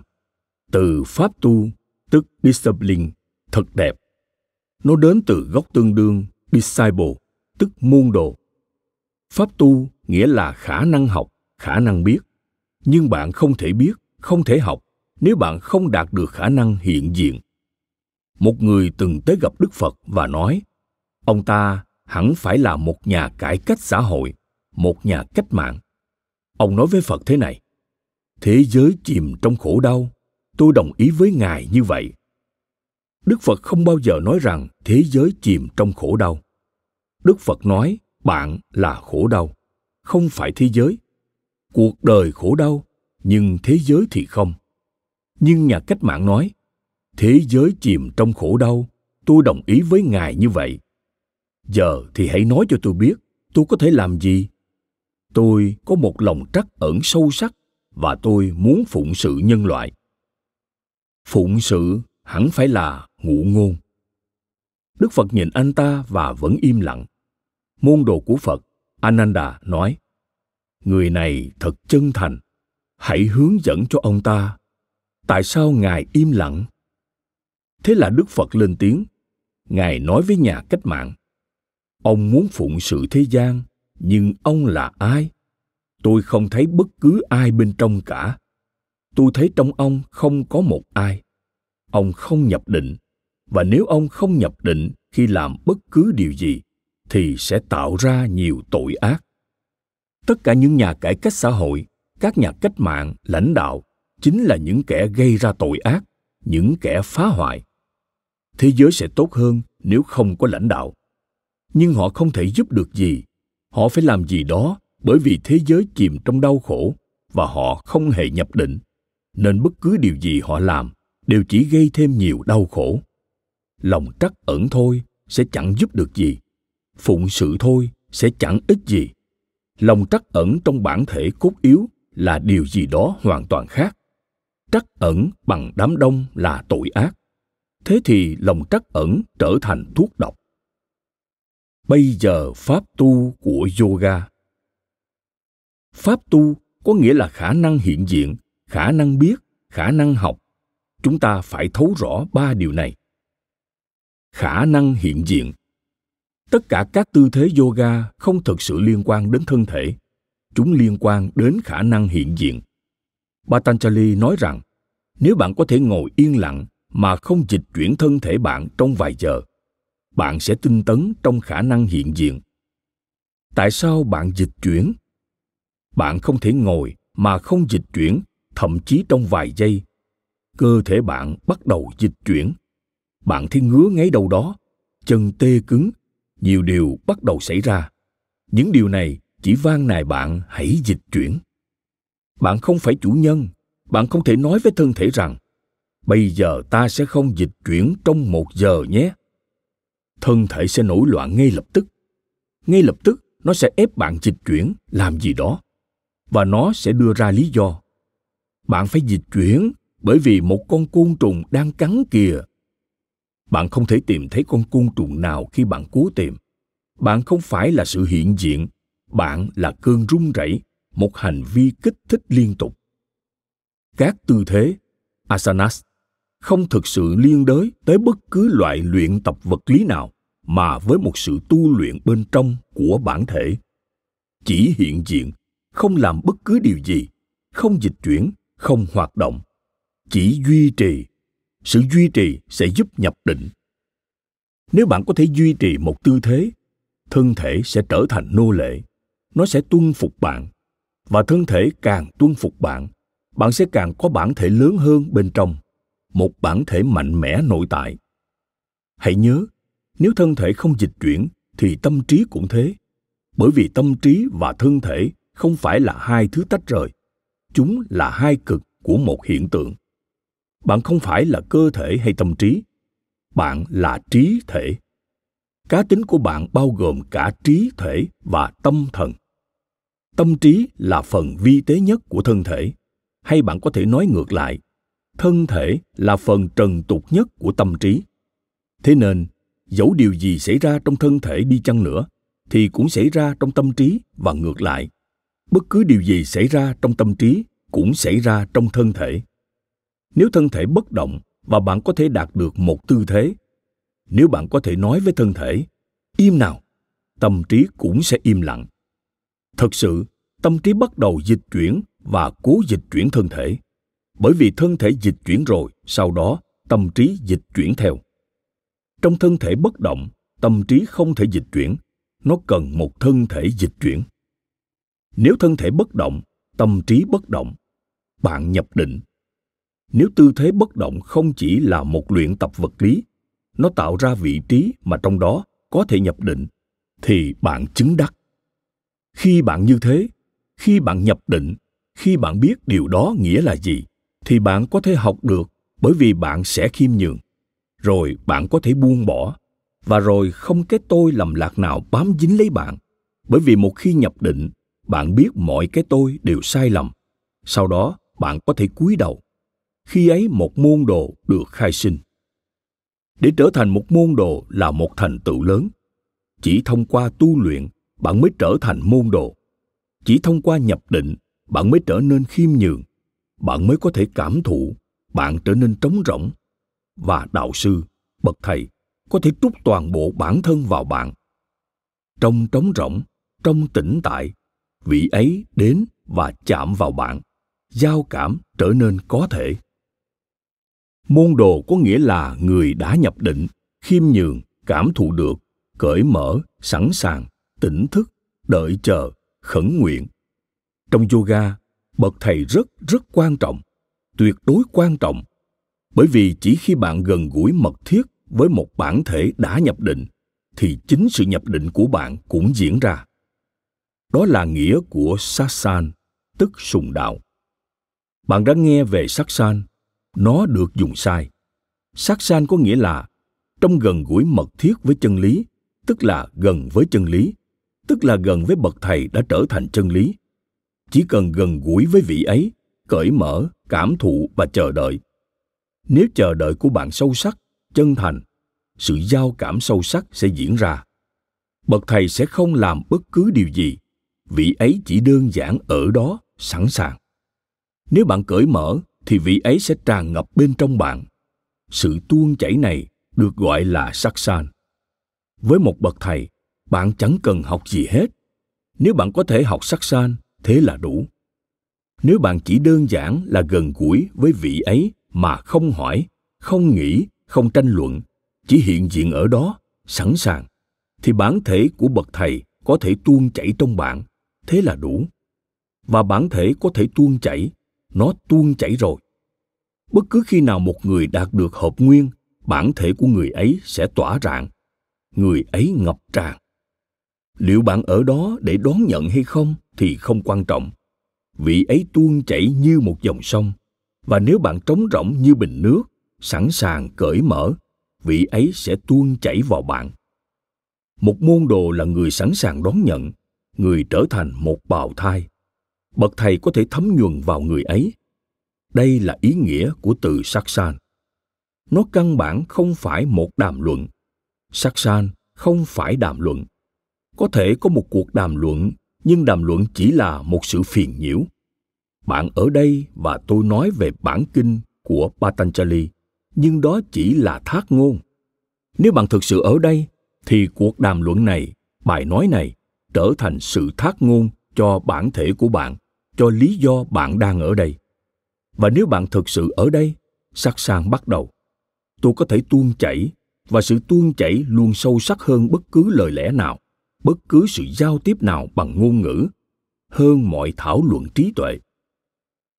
Từ pháp tu, tức discipline, thật đẹp. Nó đến từ gốc tương đương disciple, tức môn đồ. Pháp tu nghĩa là khả năng học, khả năng biết. Nhưng bạn không thể biết, không thể học nếu bạn không đạt được khả năng hiện diện. Một người từng tới gặp Đức Phật và nói, ông ta hẳn phải là một nhà cải cách xã hội một nhà cách mạng ông nói với phật thế này thế giới chìm trong khổ đau tôi đồng ý với ngài như vậy đức phật không bao giờ nói rằng thế giới chìm trong khổ đau đức phật nói bạn là khổ đau không phải thế giới cuộc đời khổ đau nhưng thế giới thì không nhưng nhà cách mạng nói thế giới chìm trong khổ đau tôi đồng ý với ngài như vậy giờ thì hãy nói cho tôi biết tôi có thể làm gì tôi có một lòng trắc ẩn sâu sắc và tôi muốn phụng sự nhân loại phụng sự hẳn phải là ngụ ngôn đức phật nhìn anh ta và vẫn im lặng môn đồ của phật ananda nói người này thật chân thành hãy hướng dẫn cho ông ta tại sao ngài im lặng thế là đức phật lên tiếng ngài nói với nhà cách mạng ông muốn phụng sự thế gian nhưng ông là ai tôi không thấy bất cứ ai bên trong cả tôi thấy trong ông không có một ai ông không nhập định và nếu ông không nhập định khi làm bất cứ điều gì thì sẽ tạo ra nhiều tội ác tất cả những nhà cải cách xã hội các nhà cách mạng lãnh đạo chính là những kẻ gây ra tội ác những kẻ phá hoại thế giới sẽ tốt hơn nếu không có lãnh đạo nhưng họ không thể giúp được gì họ phải làm gì đó bởi vì thế giới chìm trong đau khổ và họ không hề nhập định nên bất cứ điều gì họ làm đều chỉ gây thêm nhiều đau khổ lòng trắc ẩn thôi sẽ chẳng giúp được gì phụng sự thôi sẽ chẳng ích gì lòng trắc ẩn trong bản thể cốt yếu là điều gì đó hoàn toàn khác trắc ẩn bằng đám đông là tội ác thế thì lòng trắc ẩn trở thành thuốc độc bây giờ pháp tu của yoga pháp tu có nghĩa là khả năng hiện diện khả năng biết khả năng học chúng ta phải thấu rõ ba điều này khả năng hiện diện tất cả các tư thế yoga không thực sự liên quan đến thân thể chúng liên quan đến khả năng hiện diện patanjali nói rằng nếu bạn có thể ngồi yên lặng mà không dịch chuyển thân thể bạn trong vài giờ bạn sẽ tinh tấn trong khả năng hiện diện tại sao bạn dịch chuyển bạn không thể ngồi mà không dịch chuyển thậm chí trong vài giây cơ thể bạn bắt đầu dịch chuyển bạn thấy ngứa ngáy đâu đó chân tê cứng nhiều điều bắt đầu xảy ra những điều này chỉ van nài bạn hãy dịch chuyển bạn không phải chủ nhân bạn không thể nói với thân thể rằng bây giờ ta sẽ không dịch chuyển trong một giờ nhé thân thể sẽ nổi loạn ngay lập tức ngay lập tức nó sẽ ép bạn dịch chuyển làm gì đó và nó sẽ đưa ra lý do bạn phải dịch chuyển bởi vì một con côn trùng đang cắn kìa bạn không thể tìm thấy con côn trùng nào khi bạn cố tìm bạn không phải là sự hiện diện bạn là cơn rung rẩy một hành vi kích thích liên tục các tư thế asanas không thực sự liên đới tới bất cứ loại luyện tập vật lý nào mà với một sự tu luyện bên trong của bản thể chỉ hiện diện không làm bất cứ điều gì không dịch chuyển không hoạt động chỉ duy trì sự duy trì sẽ giúp nhập định nếu bạn có thể duy trì một tư thế thân thể sẽ trở thành nô lệ nó sẽ tuân phục bạn và thân thể càng tuân phục bạn bạn sẽ càng có bản thể lớn hơn bên trong một bản thể mạnh mẽ nội tại hãy nhớ nếu thân thể không dịch chuyển thì tâm trí cũng thế bởi vì tâm trí và thân thể không phải là hai thứ tách rời chúng là hai cực của một hiện tượng bạn không phải là cơ thể hay tâm trí bạn là trí thể cá tính của bạn bao gồm cả trí thể và tâm thần tâm trí là phần vi tế nhất của thân thể hay bạn có thể nói ngược lại thân thể là phần trần tục nhất của tâm trí thế nên dẫu điều gì xảy ra trong thân thể đi chăng nữa thì cũng xảy ra trong tâm trí và ngược lại bất cứ điều gì xảy ra trong tâm trí cũng xảy ra trong thân thể nếu thân thể bất động và bạn có thể đạt được một tư thế nếu bạn có thể nói với thân thể im nào tâm trí cũng sẽ im lặng thật sự tâm trí bắt đầu dịch chuyển và cố dịch chuyển thân thể bởi vì thân thể dịch chuyển rồi sau đó tâm trí dịch chuyển theo trong thân thể bất động tâm trí không thể dịch chuyển nó cần một thân thể dịch chuyển nếu thân thể bất động tâm trí bất động bạn nhập định nếu tư thế bất động không chỉ là một luyện tập vật lý nó tạo ra vị trí mà trong đó có thể nhập định thì bạn chứng đắc khi bạn như thế khi bạn nhập định khi bạn biết điều đó nghĩa là gì thì bạn có thể học được bởi vì bạn sẽ khiêm nhường rồi bạn có thể buông bỏ và rồi không cái tôi lầm lạc nào bám dính lấy bạn bởi vì một khi nhập định bạn biết mọi cái tôi đều sai lầm sau đó bạn có thể cúi đầu khi ấy một môn đồ được khai sinh để trở thành một môn đồ là một thành tựu lớn chỉ thông qua tu luyện bạn mới trở thành môn đồ chỉ thông qua nhập định bạn mới trở nên khiêm nhường bạn mới có thể cảm thụ bạn trở nên trống rỗng và đạo sư bậc thầy có thể trút toàn bộ bản thân vào bạn trong trống rỗng trong tĩnh tại vị ấy đến và chạm vào bạn giao cảm trở nên có thể môn đồ có nghĩa là người đã nhập định khiêm nhường cảm thụ được cởi mở sẵn sàng tỉnh thức đợi chờ khẩn nguyện trong yoga bậc thầy rất rất quan trọng tuyệt đối quan trọng bởi vì chỉ khi bạn gần gũi mật thiết với một bản thể đã nhập định thì chính sự nhập định của bạn cũng diễn ra đó là nghĩa của sát san tức sùng đạo bạn đã nghe về sát san nó được dùng sai Sát san có nghĩa là trong gần gũi mật thiết với chân lý tức là gần với chân lý tức là gần với bậc thầy đã trở thành chân lý chỉ cần gần gũi với vị ấy cởi mở cảm thụ và chờ đợi nếu chờ đợi của bạn sâu sắc chân thành sự giao cảm sâu sắc sẽ diễn ra bậc thầy sẽ không làm bất cứ điều gì vị ấy chỉ đơn giản ở đó sẵn sàng nếu bạn cởi mở thì vị ấy sẽ tràn ngập bên trong bạn sự tuôn chảy này được gọi là sắc san với một bậc thầy bạn chẳng cần học gì hết nếu bạn có thể học sắc san thế là đủ nếu bạn chỉ đơn giản là gần gũi với vị ấy mà không hỏi không nghĩ không tranh luận chỉ hiện diện ở đó sẵn sàng thì bản thể của bậc thầy có thể tuôn chảy trong bạn thế là đủ và bản thể có thể tuôn chảy nó tuôn chảy rồi bất cứ khi nào một người đạt được hợp nguyên bản thể của người ấy sẽ tỏa rạng người ấy ngập tràn liệu bạn ở đó để đón nhận hay không thì không quan trọng vị ấy tuôn chảy như một dòng sông và nếu bạn trống rỗng như bình nước sẵn sàng cởi mở vị ấy sẽ tuôn chảy vào bạn một môn đồ là người sẵn sàng đón nhận người trở thành một bào thai bậc thầy có thể thấm nhuần vào người ấy đây là ý nghĩa của từ sắc san nó căn bản không phải một đàm luận sắc san không phải đàm luận có thể có một cuộc đàm luận nhưng đàm luận chỉ là một sự phiền nhiễu bạn ở đây và tôi nói về bản kinh của patanjali nhưng đó chỉ là thác ngôn nếu bạn thực sự ở đây thì cuộc đàm luận này bài nói này trở thành sự thác ngôn cho bản thể của bạn cho lý do bạn đang ở đây và nếu bạn thực sự ở đây sắc sang bắt đầu tôi có thể tuôn chảy và sự tuôn chảy luôn sâu sắc hơn bất cứ lời lẽ nào bất cứ sự giao tiếp nào bằng ngôn ngữ hơn mọi thảo luận trí tuệ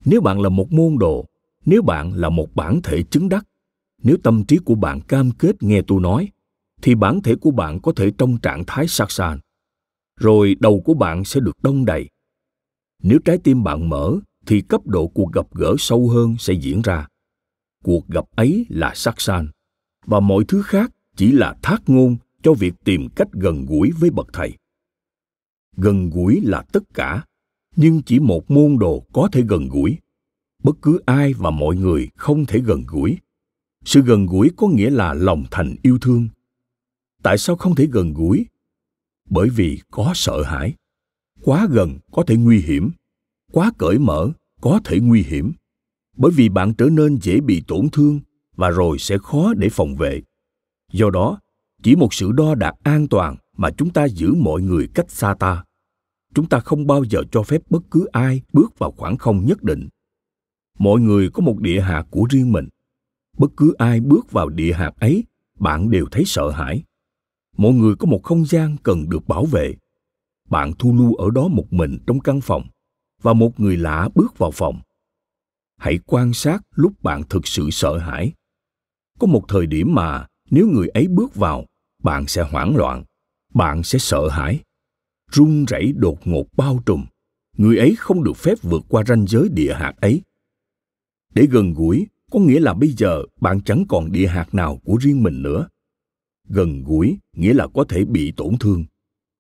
nếu bạn là một môn đồ nếu bạn là một bản thể chứng đắc nếu tâm trí của bạn cam kết nghe tôi nói thì bản thể của bạn có thể trong trạng thái sát sàn rồi đầu của bạn sẽ được đông đầy nếu trái tim bạn mở thì cấp độ cuộc gặp gỡ sâu hơn sẽ diễn ra cuộc gặp ấy là sát san, và mọi thứ khác chỉ là thác ngôn cho việc tìm cách gần gũi với bậc thầy gần gũi là tất cả nhưng chỉ một môn đồ có thể gần gũi bất cứ ai và mọi người không thể gần gũi sự gần gũi có nghĩa là lòng thành yêu thương tại sao không thể gần gũi bởi vì có sợ hãi quá gần có thể nguy hiểm quá cởi mở có thể nguy hiểm bởi vì bạn trở nên dễ bị tổn thương và rồi sẽ khó để phòng vệ do đó chỉ một sự đo đạc an toàn mà chúng ta giữ mọi người cách xa ta chúng ta không bao giờ cho phép bất cứ ai bước vào khoảng không nhất định mọi người có một địa hạt của riêng mình bất cứ ai bước vào địa hạt ấy bạn đều thấy sợ hãi mọi người có một không gian cần được bảo vệ bạn thu lưu ở đó một mình trong căn phòng và một người lạ bước vào phòng hãy quan sát lúc bạn thực sự sợ hãi có một thời điểm mà nếu người ấy bước vào bạn sẽ hoảng loạn bạn sẽ sợ hãi run rẩy đột ngột bao trùm người ấy không được phép vượt qua ranh giới địa hạt ấy để gần gũi có nghĩa là bây giờ bạn chẳng còn địa hạt nào của riêng mình nữa gần gũi nghĩa là có thể bị tổn thương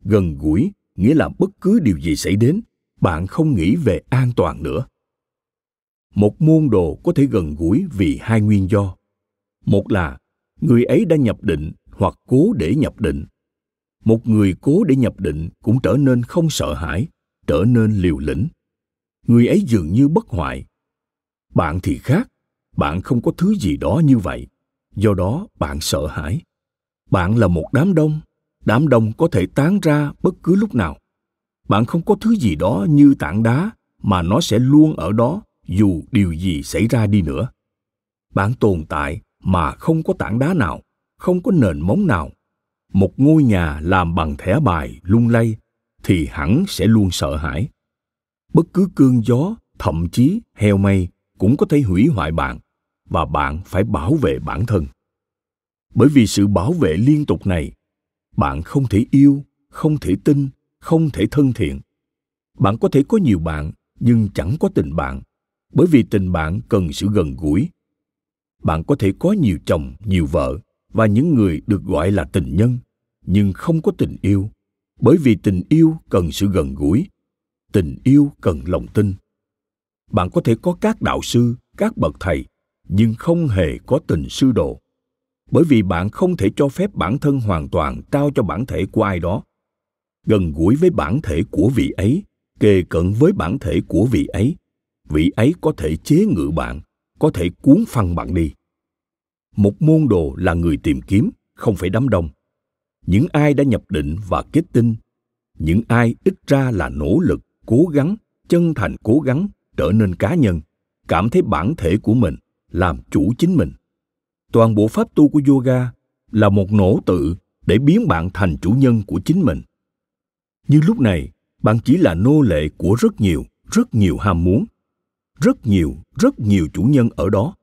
gần gũi nghĩa là bất cứ điều gì xảy đến bạn không nghĩ về an toàn nữa một môn đồ có thể gần gũi vì hai nguyên do một là người ấy đã nhập định hoặc cố để nhập định một người cố để nhập định cũng trở nên không sợ hãi trở nên liều lĩnh người ấy dường như bất hoại bạn thì khác bạn không có thứ gì đó như vậy do đó bạn sợ hãi bạn là một đám đông đám đông có thể tán ra bất cứ lúc nào bạn không có thứ gì đó như tảng đá mà nó sẽ luôn ở đó dù điều gì xảy ra đi nữa bạn tồn tại mà không có tảng đá nào không có nền móng nào một ngôi nhà làm bằng thẻ bài lung lay thì hẳn sẽ luôn sợ hãi bất cứ cơn gió thậm chí heo may cũng có thể hủy hoại bạn và bạn phải bảo vệ bản thân bởi vì sự bảo vệ liên tục này bạn không thể yêu không thể tin không thể thân thiện bạn có thể có nhiều bạn nhưng chẳng có tình bạn bởi vì tình bạn cần sự gần gũi bạn có thể có nhiều chồng nhiều vợ và những người được gọi là tình nhân nhưng không có tình yêu bởi vì tình yêu cần sự gần gũi tình yêu cần lòng tin bạn có thể có các đạo sư các bậc thầy nhưng không hề có tình sư đồ bởi vì bạn không thể cho phép bản thân hoàn toàn trao cho bản thể của ai đó gần gũi với bản thể của vị ấy kề cận với bản thể của vị ấy vị ấy có thể chế ngự bạn có thể cuốn phăng bạn đi một môn đồ là người tìm kiếm không phải đám đông những ai đã nhập định và kết tinh những ai ít ra là nỗ lực cố gắng chân thành cố gắng trở nên cá nhân cảm thấy bản thể của mình làm chủ chính mình toàn bộ pháp tu của yoga là một nỗ tự để biến bạn thành chủ nhân của chính mình như lúc này bạn chỉ là nô lệ của rất nhiều rất nhiều ham muốn rất nhiều rất nhiều chủ nhân ở đó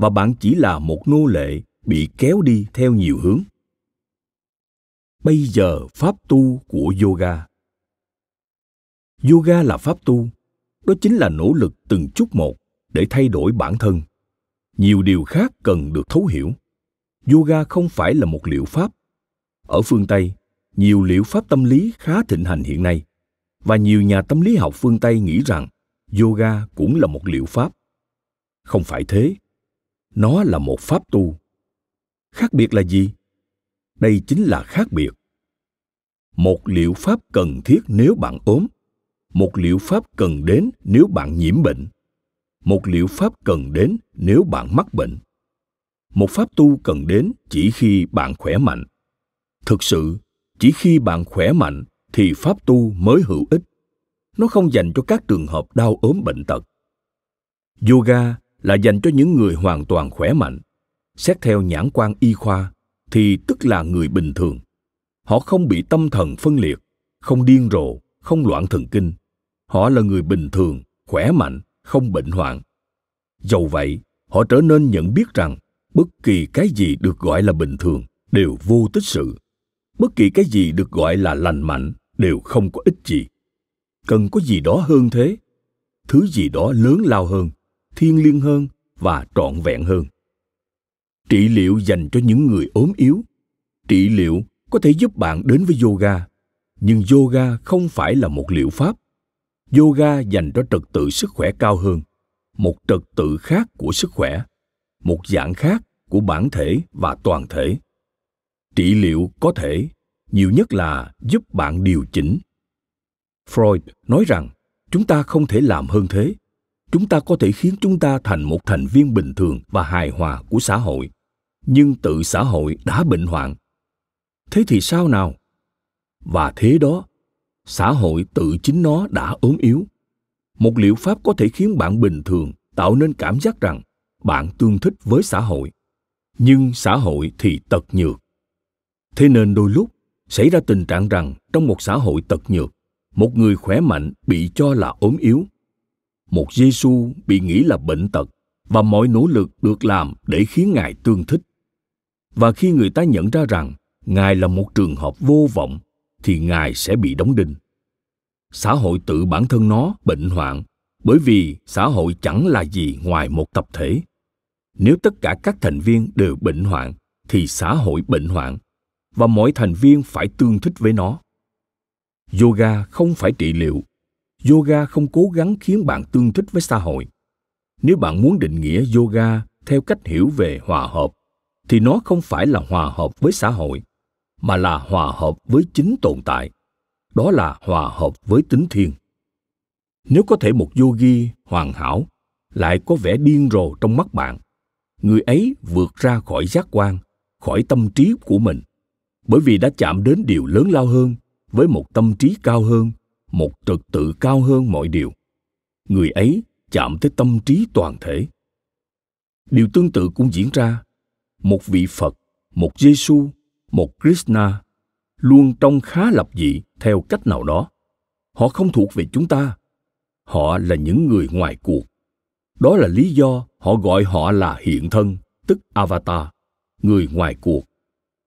và bạn chỉ là một nô lệ bị kéo đi theo nhiều hướng bây giờ pháp tu của yoga yoga là pháp tu đó chính là nỗ lực từng chút một để thay đổi bản thân nhiều điều khác cần được thấu hiểu yoga không phải là một liệu pháp ở phương tây nhiều liệu pháp tâm lý khá thịnh hành hiện nay và nhiều nhà tâm lý học phương tây nghĩ rằng yoga cũng là một liệu pháp không phải thế nó là một pháp tu khác biệt là gì đây chính là khác biệt một liệu pháp cần thiết nếu bạn ốm một liệu pháp cần đến nếu bạn nhiễm bệnh một liệu pháp cần đến nếu bạn mắc bệnh một pháp tu cần đến chỉ khi bạn khỏe mạnh thực sự chỉ khi bạn khỏe mạnh thì pháp tu mới hữu ích nó không dành cho các trường hợp đau ốm bệnh tật yoga là dành cho những người hoàn toàn khỏe mạnh xét theo nhãn quan y khoa thì tức là người bình thường họ không bị tâm thần phân liệt không điên rồ không loạn thần kinh họ là người bình thường khỏe mạnh không bệnh hoạn dầu vậy họ trở nên nhận biết rằng bất kỳ cái gì được gọi là bình thường đều vô tích sự bất kỳ cái gì được gọi là lành mạnh đều không có ích gì cần có gì đó hơn thế thứ gì đó lớn lao hơn thiêng liêng hơn và trọn vẹn hơn trị liệu dành cho những người ốm yếu trị liệu có thể giúp bạn đến với yoga nhưng yoga không phải là một liệu pháp yoga dành cho trật tự sức khỏe cao hơn một trật tự khác của sức khỏe một dạng khác của bản thể và toàn thể trị liệu có thể nhiều nhất là giúp bạn điều chỉnh freud nói rằng chúng ta không thể làm hơn thế chúng ta có thể khiến chúng ta thành một thành viên bình thường và hài hòa của xã hội nhưng tự xã hội đã bệnh hoạn thế thì sao nào và thế đó xã hội tự chính nó đã ốm yếu một liệu pháp có thể khiến bạn bình thường tạo nên cảm giác rằng bạn tương thích với xã hội nhưng xã hội thì tật nhược thế nên đôi lúc xảy ra tình trạng rằng trong một xã hội tật nhược một người khỏe mạnh bị cho là ốm yếu một Giêsu bị nghĩ là bệnh tật và mọi nỗ lực được làm để khiến ngài tương thích. Và khi người ta nhận ra rằng ngài là một trường hợp vô vọng thì ngài sẽ bị đóng đinh. Xã hội tự bản thân nó bệnh hoạn bởi vì xã hội chẳng là gì ngoài một tập thể. Nếu tất cả các thành viên đều bệnh hoạn thì xã hội bệnh hoạn và mỗi thành viên phải tương thích với nó. Yoga không phải trị liệu yoga không cố gắng khiến bạn tương thích với xã hội nếu bạn muốn định nghĩa yoga theo cách hiểu về hòa hợp thì nó không phải là hòa hợp với xã hội mà là hòa hợp với chính tồn tại đó là hòa hợp với tính thiên nếu có thể một yogi hoàn hảo lại có vẻ điên rồ trong mắt bạn người ấy vượt ra khỏi giác quan khỏi tâm trí của mình bởi vì đã chạm đến điều lớn lao hơn với một tâm trí cao hơn một trật tự cao hơn mọi điều người ấy chạm tới tâm trí toàn thể điều tương tự cũng diễn ra một vị phật một giê xu một krishna luôn trong khá lập dị theo cách nào đó họ không thuộc về chúng ta họ là những người ngoài cuộc đó là lý do họ gọi họ là hiện thân tức avatar người ngoài cuộc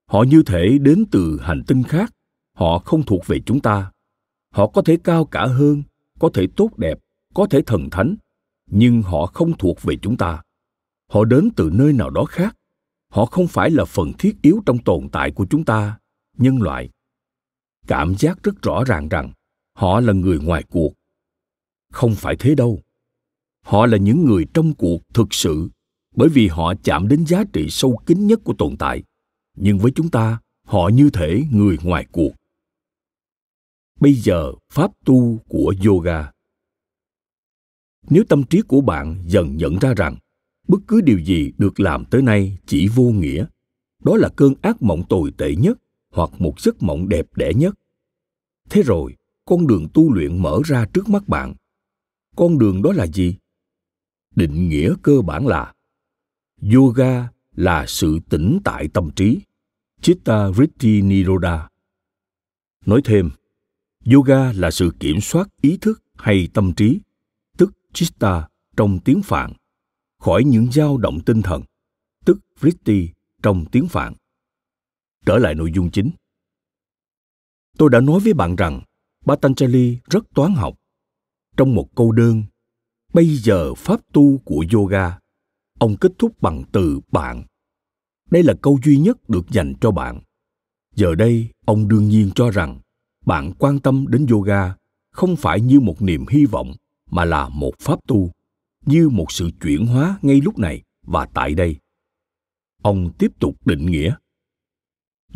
họ như thể đến từ hành tinh khác họ không thuộc về chúng ta họ có thể cao cả hơn có thể tốt đẹp có thể thần thánh nhưng họ không thuộc về chúng ta họ đến từ nơi nào đó khác họ không phải là phần thiết yếu trong tồn tại của chúng ta nhân loại cảm giác rất rõ ràng rằng họ là người ngoài cuộc không phải thế đâu họ là những người trong cuộc thực sự bởi vì họ chạm đến giá trị sâu kín nhất của tồn tại nhưng với chúng ta họ như thể người ngoài cuộc bây giờ pháp tu của yoga nếu tâm trí của bạn dần nhận ra rằng bất cứ điều gì được làm tới nay chỉ vô nghĩa đó là cơn ác mộng tồi tệ nhất hoặc một giấc mộng đẹp đẽ nhất thế rồi con đường tu luyện mở ra trước mắt bạn con đường đó là gì định nghĩa cơ bản là yoga là sự tỉnh tại tâm trí chitta vritti niroda nói thêm yoga là sự kiểm soát ý thức hay tâm trí tức chitta trong tiếng phạn khỏi những dao động tinh thần tức vritti trong tiếng phạn trở lại nội dung chính tôi đã nói với bạn rằng patanjali rất toán học trong một câu đơn bây giờ pháp tu của yoga ông kết thúc bằng từ bạn đây là câu duy nhất được dành cho bạn giờ đây ông đương nhiên cho rằng bạn quan tâm đến yoga không phải như một niềm hy vọng mà là một pháp tu như một sự chuyển hóa ngay lúc này và tại đây ông tiếp tục định nghĩa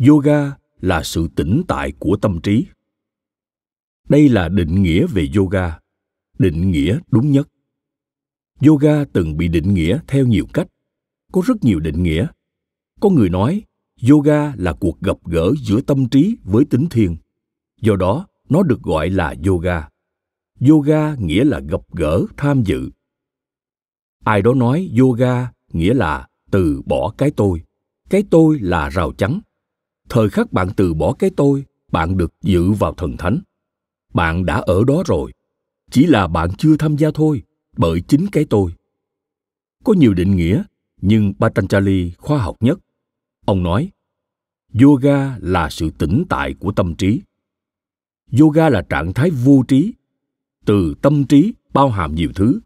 yoga là sự tĩnh tại của tâm trí đây là định nghĩa về yoga định nghĩa đúng nhất yoga từng bị định nghĩa theo nhiều cách có rất nhiều định nghĩa có người nói yoga là cuộc gặp gỡ giữa tâm trí với tính thiêng do đó nó được gọi là yoga yoga nghĩa là gặp gỡ tham dự ai đó nói yoga nghĩa là từ bỏ cái tôi cái tôi là rào chắn thời khắc bạn từ bỏ cái tôi bạn được dự vào thần thánh bạn đã ở đó rồi chỉ là bạn chưa tham gia thôi bởi chính cái tôi có nhiều định nghĩa nhưng patanjali khoa học nhất ông nói yoga là sự tỉnh tại của tâm trí yoga là trạng thái vô trí từ tâm trí bao hàm nhiều thứ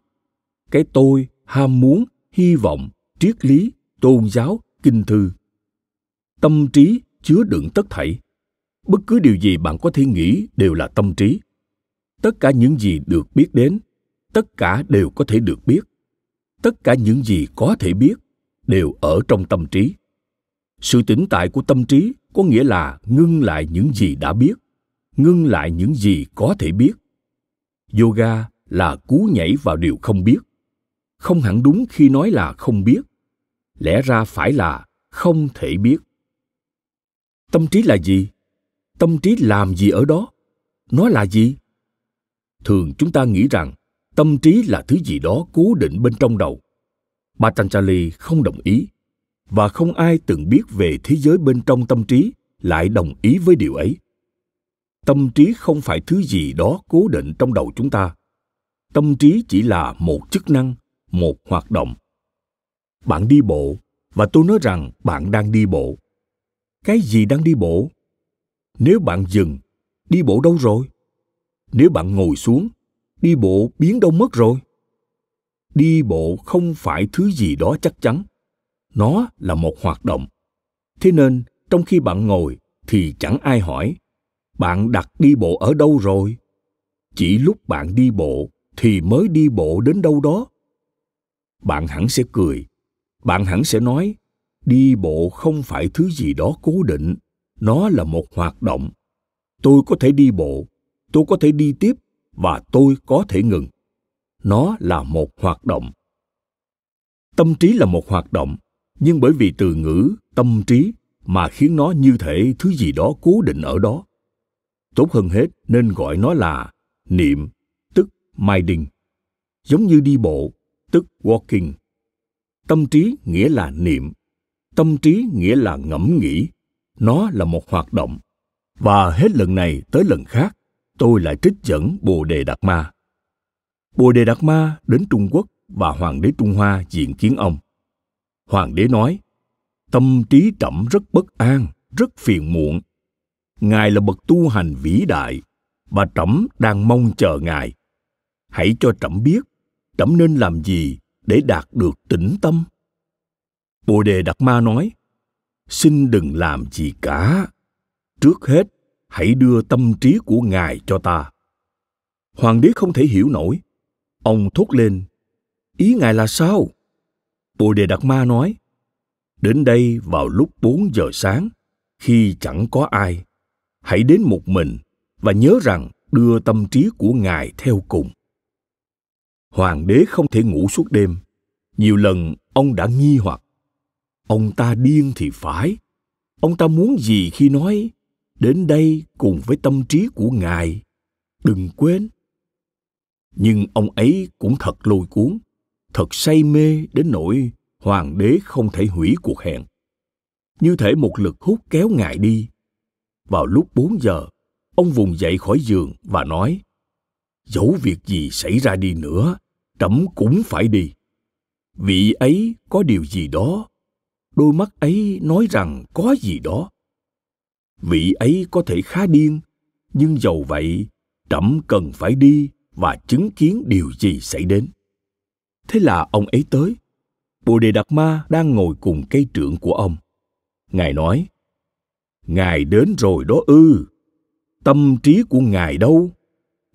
cái tôi ham muốn hy vọng triết lý tôn giáo kinh thư tâm trí chứa đựng tất thảy bất cứ điều gì bạn có thể nghĩ đều là tâm trí tất cả những gì được biết đến tất cả đều có thể được biết tất cả những gì có thể biết đều ở trong tâm trí sự tỉnh tại của tâm trí có nghĩa là ngưng lại những gì đã biết ngưng lại những gì có thể biết yoga là cú nhảy vào điều không biết không hẳn đúng khi nói là không biết lẽ ra phải là không thể biết tâm trí là gì tâm trí làm gì ở đó nó là gì thường chúng ta nghĩ rằng tâm trí là thứ gì đó cố định bên trong đầu patanjali không đồng ý và không ai từng biết về thế giới bên trong tâm trí lại đồng ý với điều ấy tâm trí không phải thứ gì đó cố định trong đầu chúng ta tâm trí chỉ là một chức năng một hoạt động bạn đi bộ và tôi nói rằng bạn đang đi bộ cái gì đang đi bộ nếu bạn dừng đi bộ đâu rồi nếu bạn ngồi xuống đi bộ biến đâu mất rồi đi bộ không phải thứ gì đó chắc chắn nó là một hoạt động thế nên trong khi bạn ngồi thì chẳng ai hỏi bạn đặt đi bộ ở đâu rồi chỉ lúc bạn đi bộ thì mới đi bộ đến đâu đó bạn hẳn sẽ cười bạn hẳn sẽ nói đi bộ không phải thứ gì đó cố định nó là một hoạt động tôi có thể đi bộ tôi có thể đi tiếp và tôi có thể ngừng nó là một hoạt động tâm trí là một hoạt động nhưng bởi vì từ ngữ tâm trí mà khiến nó như thể thứ gì đó cố định ở đó Tốt hơn hết nên gọi nó là niệm, tức minding. Giống như đi bộ, tức walking. Tâm trí nghĩa là niệm. Tâm trí nghĩa là ngẫm nghĩ. Nó là một hoạt động. Và hết lần này tới lần khác, tôi lại trích dẫn Bồ Đề Đạt Ma. Bồ Đề Đạt Ma đến Trung Quốc và Hoàng đế Trung Hoa diện kiến ông. Hoàng đế nói, tâm trí trẫm rất bất an, rất phiền muộn ngài là bậc tu hành vĩ đại bà trẫm đang mong chờ ngài hãy cho trẫm biết trẫm nên làm gì để đạt được tĩnh tâm bồ đề đạt ma nói xin đừng làm gì cả trước hết hãy đưa tâm trí của ngài cho ta hoàng đế không thể hiểu nổi ông thốt lên ý ngài là sao bồ đề đạt ma nói đến đây vào lúc bốn giờ sáng khi chẳng có ai hãy đến một mình và nhớ rằng đưa tâm trí của ngài theo cùng hoàng đế không thể ngủ suốt đêm nhiều lần ông đã nghi hoặc ông ta điên thì phải ông ta muốn gì khi nói đến đây cùng với tâm trí của ngài đừng quên nhưng ông ấy cũng thật lôi cuốn thật say mê đến nỗi hoàng đế không thể hủy cuộc hẹn như thể một lực hút kéo ngài đi vào lúc 4 giờ, ông vùng dậy khỏi giường và nói, Dẫu việc gì xảy ra đi nữa, trẫm cũng phải đi. Vị ấy có điều gì đó, đôi mắt ấy nói rằng có gì đó. Vị ấy có thể khá điên, nhưng dầu vậy, trẫm cần phải đi và chứng kiến điều gì xảy đến. Thế là ông ấy tới. Bồ Đề Đạt Ma đang ngồi cùng cây trưởng của ông. Ngài nói, ngài đến rồi đó ư tâm trí của ngài đâu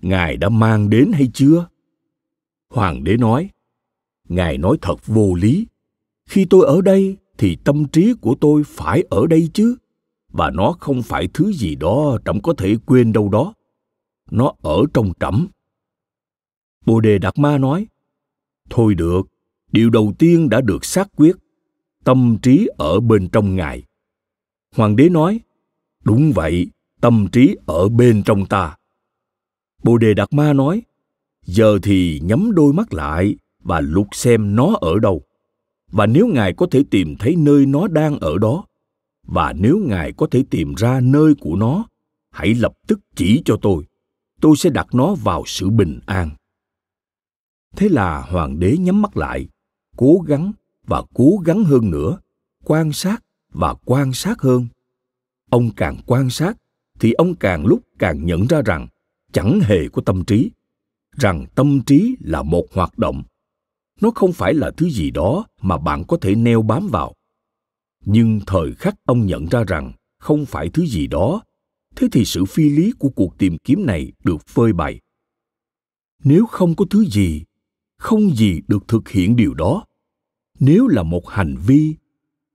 ngài đã mang đến hay chưa hoàng đế nói ngài nói thật vô lý khi tôi ở đây thì tâm trí của tôi phải ở đây chứ và nó không phải thứ gì đó trẫm có thể quên đâu đó nó ở trong trẫm bồ đề đạt ma nói thôi được điều đầu tiên đã được xác quyết tâm trí ở bên trong ngài Hoàng đế nói, đúng vậy, tâm trí ở bên trong ta. Bồ đề Đạt Ma nói, giờ thì nhắm đôi mắt lại và lục xem nó ở đâu. Và nếu ngài có thể tìm thấy nơi nó đang ở đó, và nếu ngài có thể tìm ra nơi của nó, hãy lập tức chỉ cho tôi. Tôi sẽ đặt nó vào sự bình an. Thế là hoàng đế nhắm mắt lại, cố gắng và cố gắng hơn nữa, quan sát và quan sát hơn ông càng quan sát thì ông càng lúc càng nhận ra rằng chẳng hề có tâm trí rằng tâm trí là một hoạt động nó không phải là thứ gì đó mà bạn có thể neo bám vào nhưng thời khắc ông nhận ra rằng không phải thứ gì đó thế thì sự phi lý của cuộc tìm kiếm này được phơi bày nếu không có thứ gì không gì được thực hiện điều đó nếu là một hành vi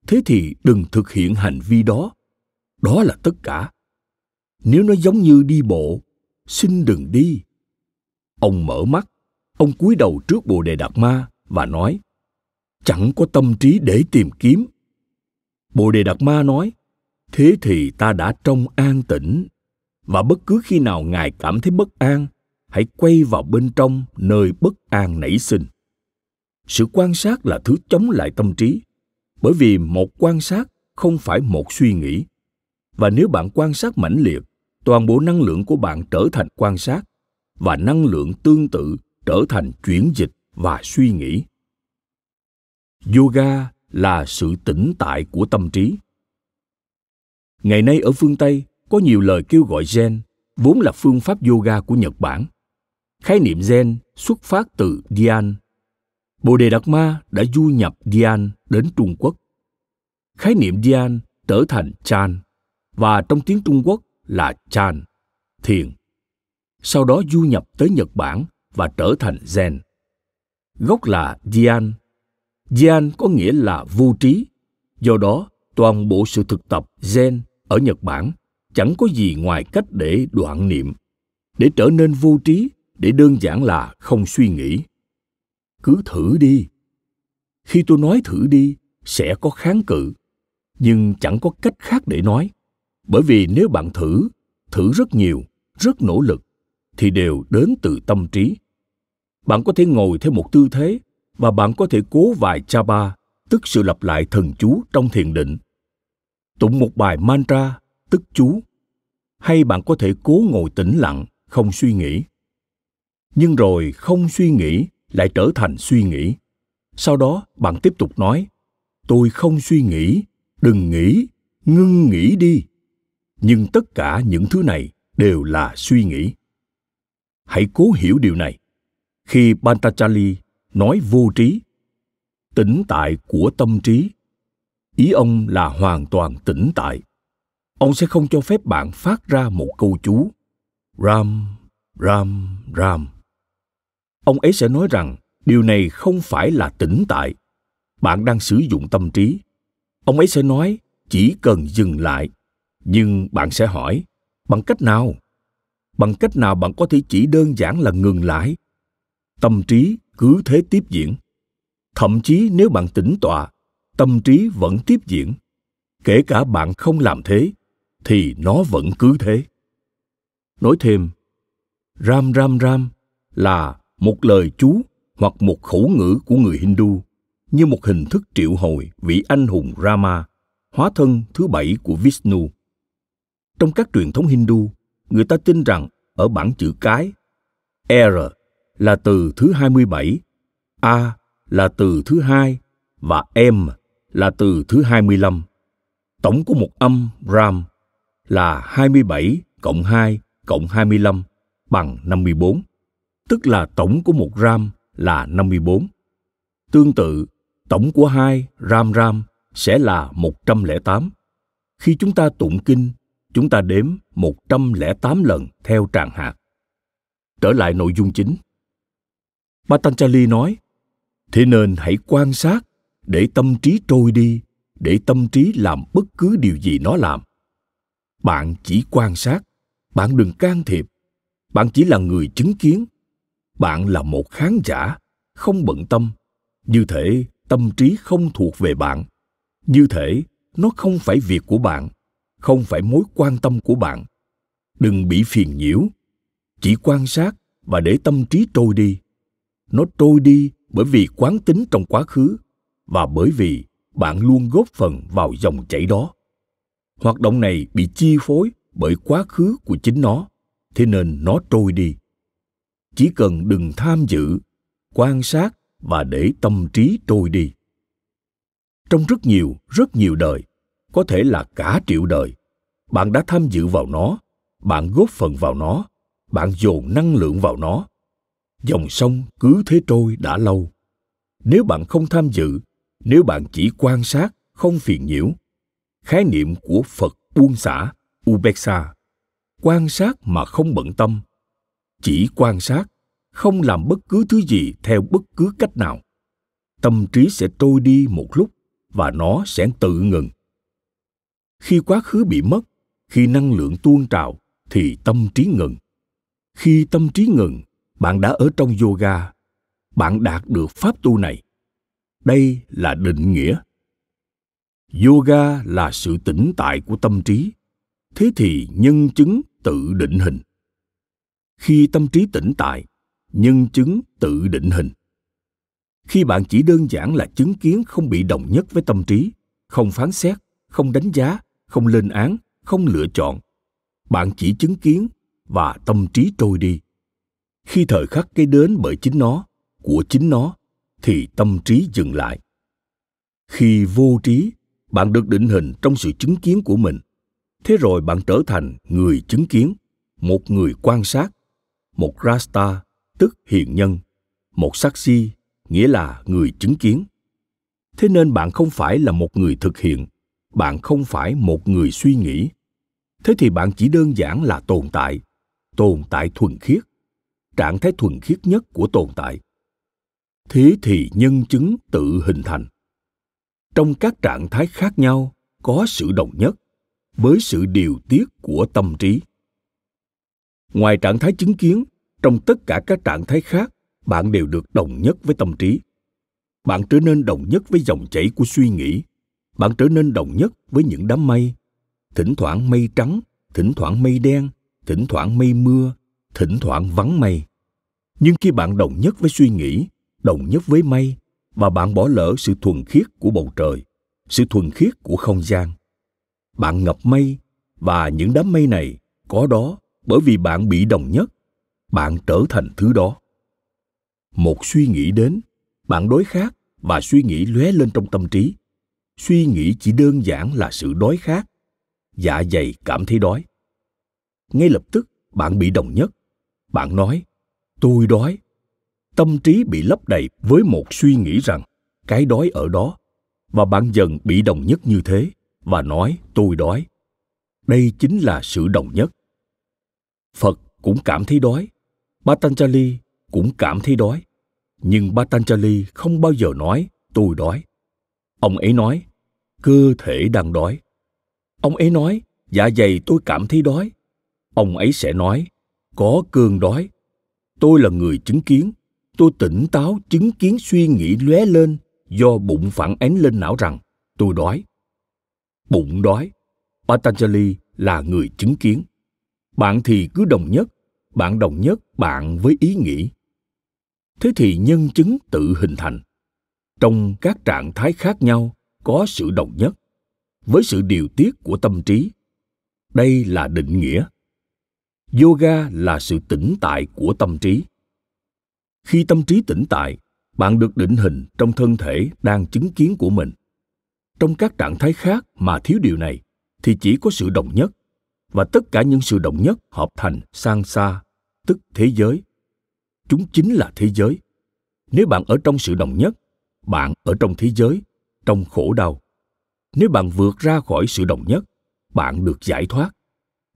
thế thì đừng thực hiện hành vi đó đó là tất cả nếu nó giống như đi bộ xin đừng đi ông mở mắt ông cúi đầu trước bồ đề đạt ma và nói chẳng có tâm trí để tìm kiếm bồ đề đạt ma nói thế thì ta đã trong an tĩnh và bất cứ khi nào ngài cảm thấy bất an hãy quay vào bên trong nơi bất an nảy sinh sự quan sát là thứ chống lại tâm trí bởi vì một quan sát không phải một suy nghĩ và nếu bạn quan sát mãnh liệt toàn bộ năng lượng của bạn trở thành quan sát và năng lượng tương tự trở thành chuyển dịch và suy nghĩ yoga là sự tĩnh tại của tâm trí ngày nay ở phương tây có nhiều lời kêu gọi zen vốn là phương pháp yoga của nhật bản khái niệm zen xuất phát từ dhyan Bồ Đề Đạt Ma đã du nhập Dian đến Trung Quốc. Khái niệm Dian trở thành Chan và trong tiếng Trung Quốc là Chan, thiền. Sau đó du nhập tới Nhật Bản và trở thành Zen. Gốc là Dian. Dian có nghĩa là vô trí. Do đó, toàn bộ sự thực tập Zen ở Nhật Bản chẳng có gì ngoài cách để đoạn niệm, để trở nên vô trí, để đơn giản là không suy nghĩ cứ thử đi khi tôi nói thử đi sẽ có kháng cự nhưng chẳng có cách khác để nói bởi vì nếu bạn thử thử rất nhiều rất nỗ lực thì đều đến từ tâm trí bạn có thể ngồi theo một tư thế và bạn có thể cố vài cha ba tức sự lặp lại thần chú trong thiền định tụng một bài mantra tức chú hay bạn có thể cố ngồi tĩnh lặng không suy nghĩ nhưng rồi không suy nghĩ lại trở thành suy nghĩ sau đó bạn tiếp tục nói tôi không suy nghĩ đừng nghĩ ngưng nghĩ đi nhưng tất cả những thứ này đều là suy nghĩ hãy cố hiểu điều này khi bantachali nói vô trí tỉnh tại của tâm trí ý ông là hoàn toàn tỉnh tại ông sẽ không cho phép bạn phát ra một câu chú ram ram ram ông ấy sẽ nói rằng điều này không phải là tĩnh tại bạn đang sử dụng tâm trí ông ấy sẽ nói chỉ cần dừng lại nhưng bạn sẽ hỏi bằng cách nào bằng cách nào bạn có thể chỉ đơn giản là ngừng lại tâm trí cứ thế tiếp diễn thậm chí nếu bạn tĩnh tọa tâm trí vẫn tiếp diễn kể cả bạn không làm thế thì nó vẫn cứ thế nói thêm ram ram ram là một lời chú hoặc một khẩu ngữ của người Hindu như một hình thức triệu hồi vị anh hùng Rama, hóa thân thứ bảy của Vishnu. Trong các truyền thống Hindu, người ta tin rằng ở bảng chữ cái, R er là từ thứ 27, A là từ thứ hai và M là từ thứ 25. Tổng của một âm Ram là 27 cộng 2 cộng 25 bằng 54 tức là tổng của một ram là 54. Tương tự, tổng của hai ram ram sẽ là 108. Khi chúng ta tụng kinh, chúng ta đếm 108 lần theo tràng hạt. Trở lại nội dung chính. Patanjali nói, thế nên hãy quan sát để tâm trí trôi đi, để tâm trí làm bất cứ điều gì nó làm. Bạn chỉ quan sát, bạn đừng can thiệp, bạn chỉ là người chứng kiến, bạn là một khán giả không bận tâm như thể tâm trí không thuộc về bạn như thể nó không phải việc của bạn không phải mối quan tâm của bạn đừng bị phiền nhiễu chỉ quan sát và để tâm trí trôi đi nó trôi đi bởi vì quán tính trong quá khứ và bởi vì bạn luôn góp phần vào dòng chảy đó hoạt động này bị chi phối bởi quá khứ của chính nó thế nên nó trôi đi chỉ cần đừng tham dự quan sát và để tâm trí trôi đi trong rất nhiều rất nhiều đời có thể là cả triệu đời bạn đã tham dự vào nó bạn góp phần vào nó bạn dồn năng lượng vào nó dòng sông cứ thế trôi đã lâu nếu bạn không tham dự nếu bạn chỉ quan sát không phiền nhiễu khái niệm của phật buông xả ubeksa quan sát mà không bận tâm chỉ quan sát không làm bất cứ thứ gì theo bất cứ cách nào tâm trí sẽ trôi đi một lúc và nó sẽ tự ngừng khi quá khứ bị mất khi năng lượng tuôn trào thì tâm trí ngừng khi tâm trí ngừng bạn đã ở trong yoga bạn đạt được pháp tu này đây là định nghĩa yoga là sự tĩnh tại của tâm trí thế thì nhân chứng tự định hình khi tâm trí tỉnh tại nhân chứng tự định hình khi bạn chỉ đơn giản là chứng kiến không bị đồng nhất với tâm trí không phán xét không đánh giá không lên án không lựa chọn bạn chỉ chứng kiến và tâm trí trôi đi khi thời khắc cái đến bởi chính nó của chính nó thì tâm trí dừng lại khi vô trí bạn được định hình trong sự chứng kiến của mình thế rồi bạn trở thành người chứng kiến một người quan sát một Rasta, tức hiền nhân, một Saksi, nghĩa là người chứng kiến. Thế nên bạn không phải là một người thực hiện, bạn không phải một người suy nghĩ. Thế thì bạn chỉ đơn giản là tồn tại, tồn tại thuần khiết, trạng thái thuần khiết nhất của tồn tại. Thế thì nhân chứng tự hình thành. Trong các trạng thái khác nhau có sự đồng nhất với sự điều tiết của tâm trí ngoài trạng thái chứng kiến trong tất cả các trạng thái khác bạn đều được đồng nhất với tâm trí bạn trở nên đồng nhất với dòng chảy của suy nghĩ bạn trở nên đồng nhất với những đám mây thỉnh thoảng mây trắng thỉnh thoảng mây đen thỉnh thoảng mây mưa thỉnh thoảng vắng mây nhưng khi bạn đồng nhất với suy nghĩ đồng nhất với mây và bạn bỏ lỡ sự thuần khiết của bầu trời sự thuần khiết của không gian bạn ngập mây và những đám mây này có đó bởi vì bạn bị đồng nhất bạn trở thành thứ đó một suy nghĩ đến bạn đối khác, và suy nghĩ lóe lên trong tâm trí suy nghĩ chỉ đơn giản là sự đói khát dạ dày cảm thấy đói ngay lập tức bạn bị đồng nhất bạn nói tôi đói tâm trí bị lấp đầy với một suy nghĩ rằng cái đói ở đó và bạn dần bị đồng nhất như thế và nói tôi đói đây chính là sự đồng nhất Phật cũng cảm thấy đói, Patanjali cũng cảm thấy đói. Nhưng Patanjali không bao giờ nói tôi đói. Ông ấy nói cơ thể đang đói. Ông ấy nói dạ dày tôi cảm thấy đói. Ông ấy sẽ nói có cơn đói. Tôi là người chứng kiến. Tôi tỉnh táo chứng kiến suy nghĩ lóe lên do bụng phản ánh lên não rằng tôi đói. Bụng đói. Patanjali là người chứng kiến bạn thì cứ đồng nhất bạn đồng nhất bạn với ý nghĩ thế thì nhân chứng tự hình thành trong các trạng thái khác nhau có sự đồng nhất với sự điều tiết của tâm trí đây là định nghĩa yoga là sự tỉnh tại của tâm trí khi tâm trí tỉnh tại bạn được định hình trong thân thể đang chứng kiến của mình trong các trạng thái khác mà thiếu điều này thì chỉ có sự đồng nhất và tất cả những sự đồng nhất hợp thành sang xa tức thế giới chúng chính là thế giới nếu bạn ở trong sự đồng nhất bạn ở trong thế giới trong khổ đau nếu bạn vượt ra khỏi sự đồng nhất bạn được giải thoát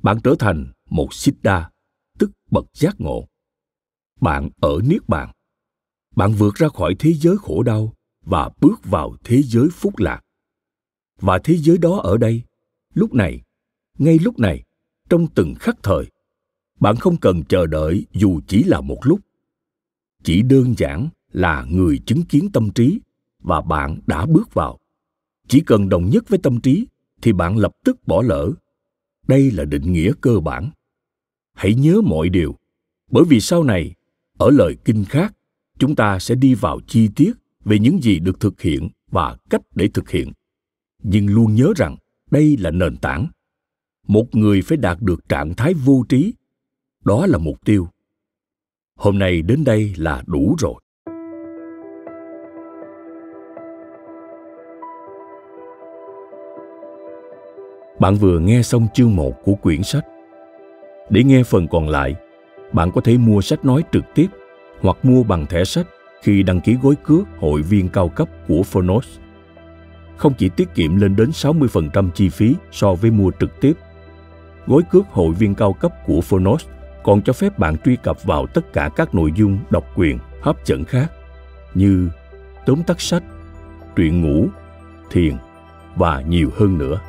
bạn trở thành một siddha tức bậc giác ngộ bạn ở niết bàn bạn vượt ra khỏi thế giới khổ đau và bước vào thế giới phúc lạc và thế giới đó ở đây lúc này ngay lúc này trong từng khắc thời bạn không cần chờ đợi dù chỉ là một lúc chỉ đơn giản là người chứng kiến tâm trí và bạn đã bước vào chỉ cần đồng nhất với tâm trí thì bạn lập tức bỏ lỡ đây là định nghĩa cơ bản hãy nhớ mọi điều bởi vì sau này ở lời kinh khác chúng ta sẽ đi vào chi tiết về những gì được thực hiện và cách để thực hiện nhưng luôn nhớ rằng đây là nền tảng một người phải đạt được trạng thái vô trí đó là mục tiêu hôm nay đến đây là đủ rồi Bạn vừa nghe xong chương một của quyển sách. Để nghe phần còn lại, bạn có thể mua sách nói trực tiếp hoặc mua bằng thẻ sách khi đăng ký gói cước hội viên cao cấp của Phonos. Không chỉ tiết kiệm lên đến 60% chi phí so với mua trực tiếp, gói cước hội viên cao cấp của Phonos còn cho phép bạn truy cập vào tất cả các nội dung độc quyền hấp dẫn khác như tóm tắt sách, truyện ngủ, thiền và nhiều hơn nữa.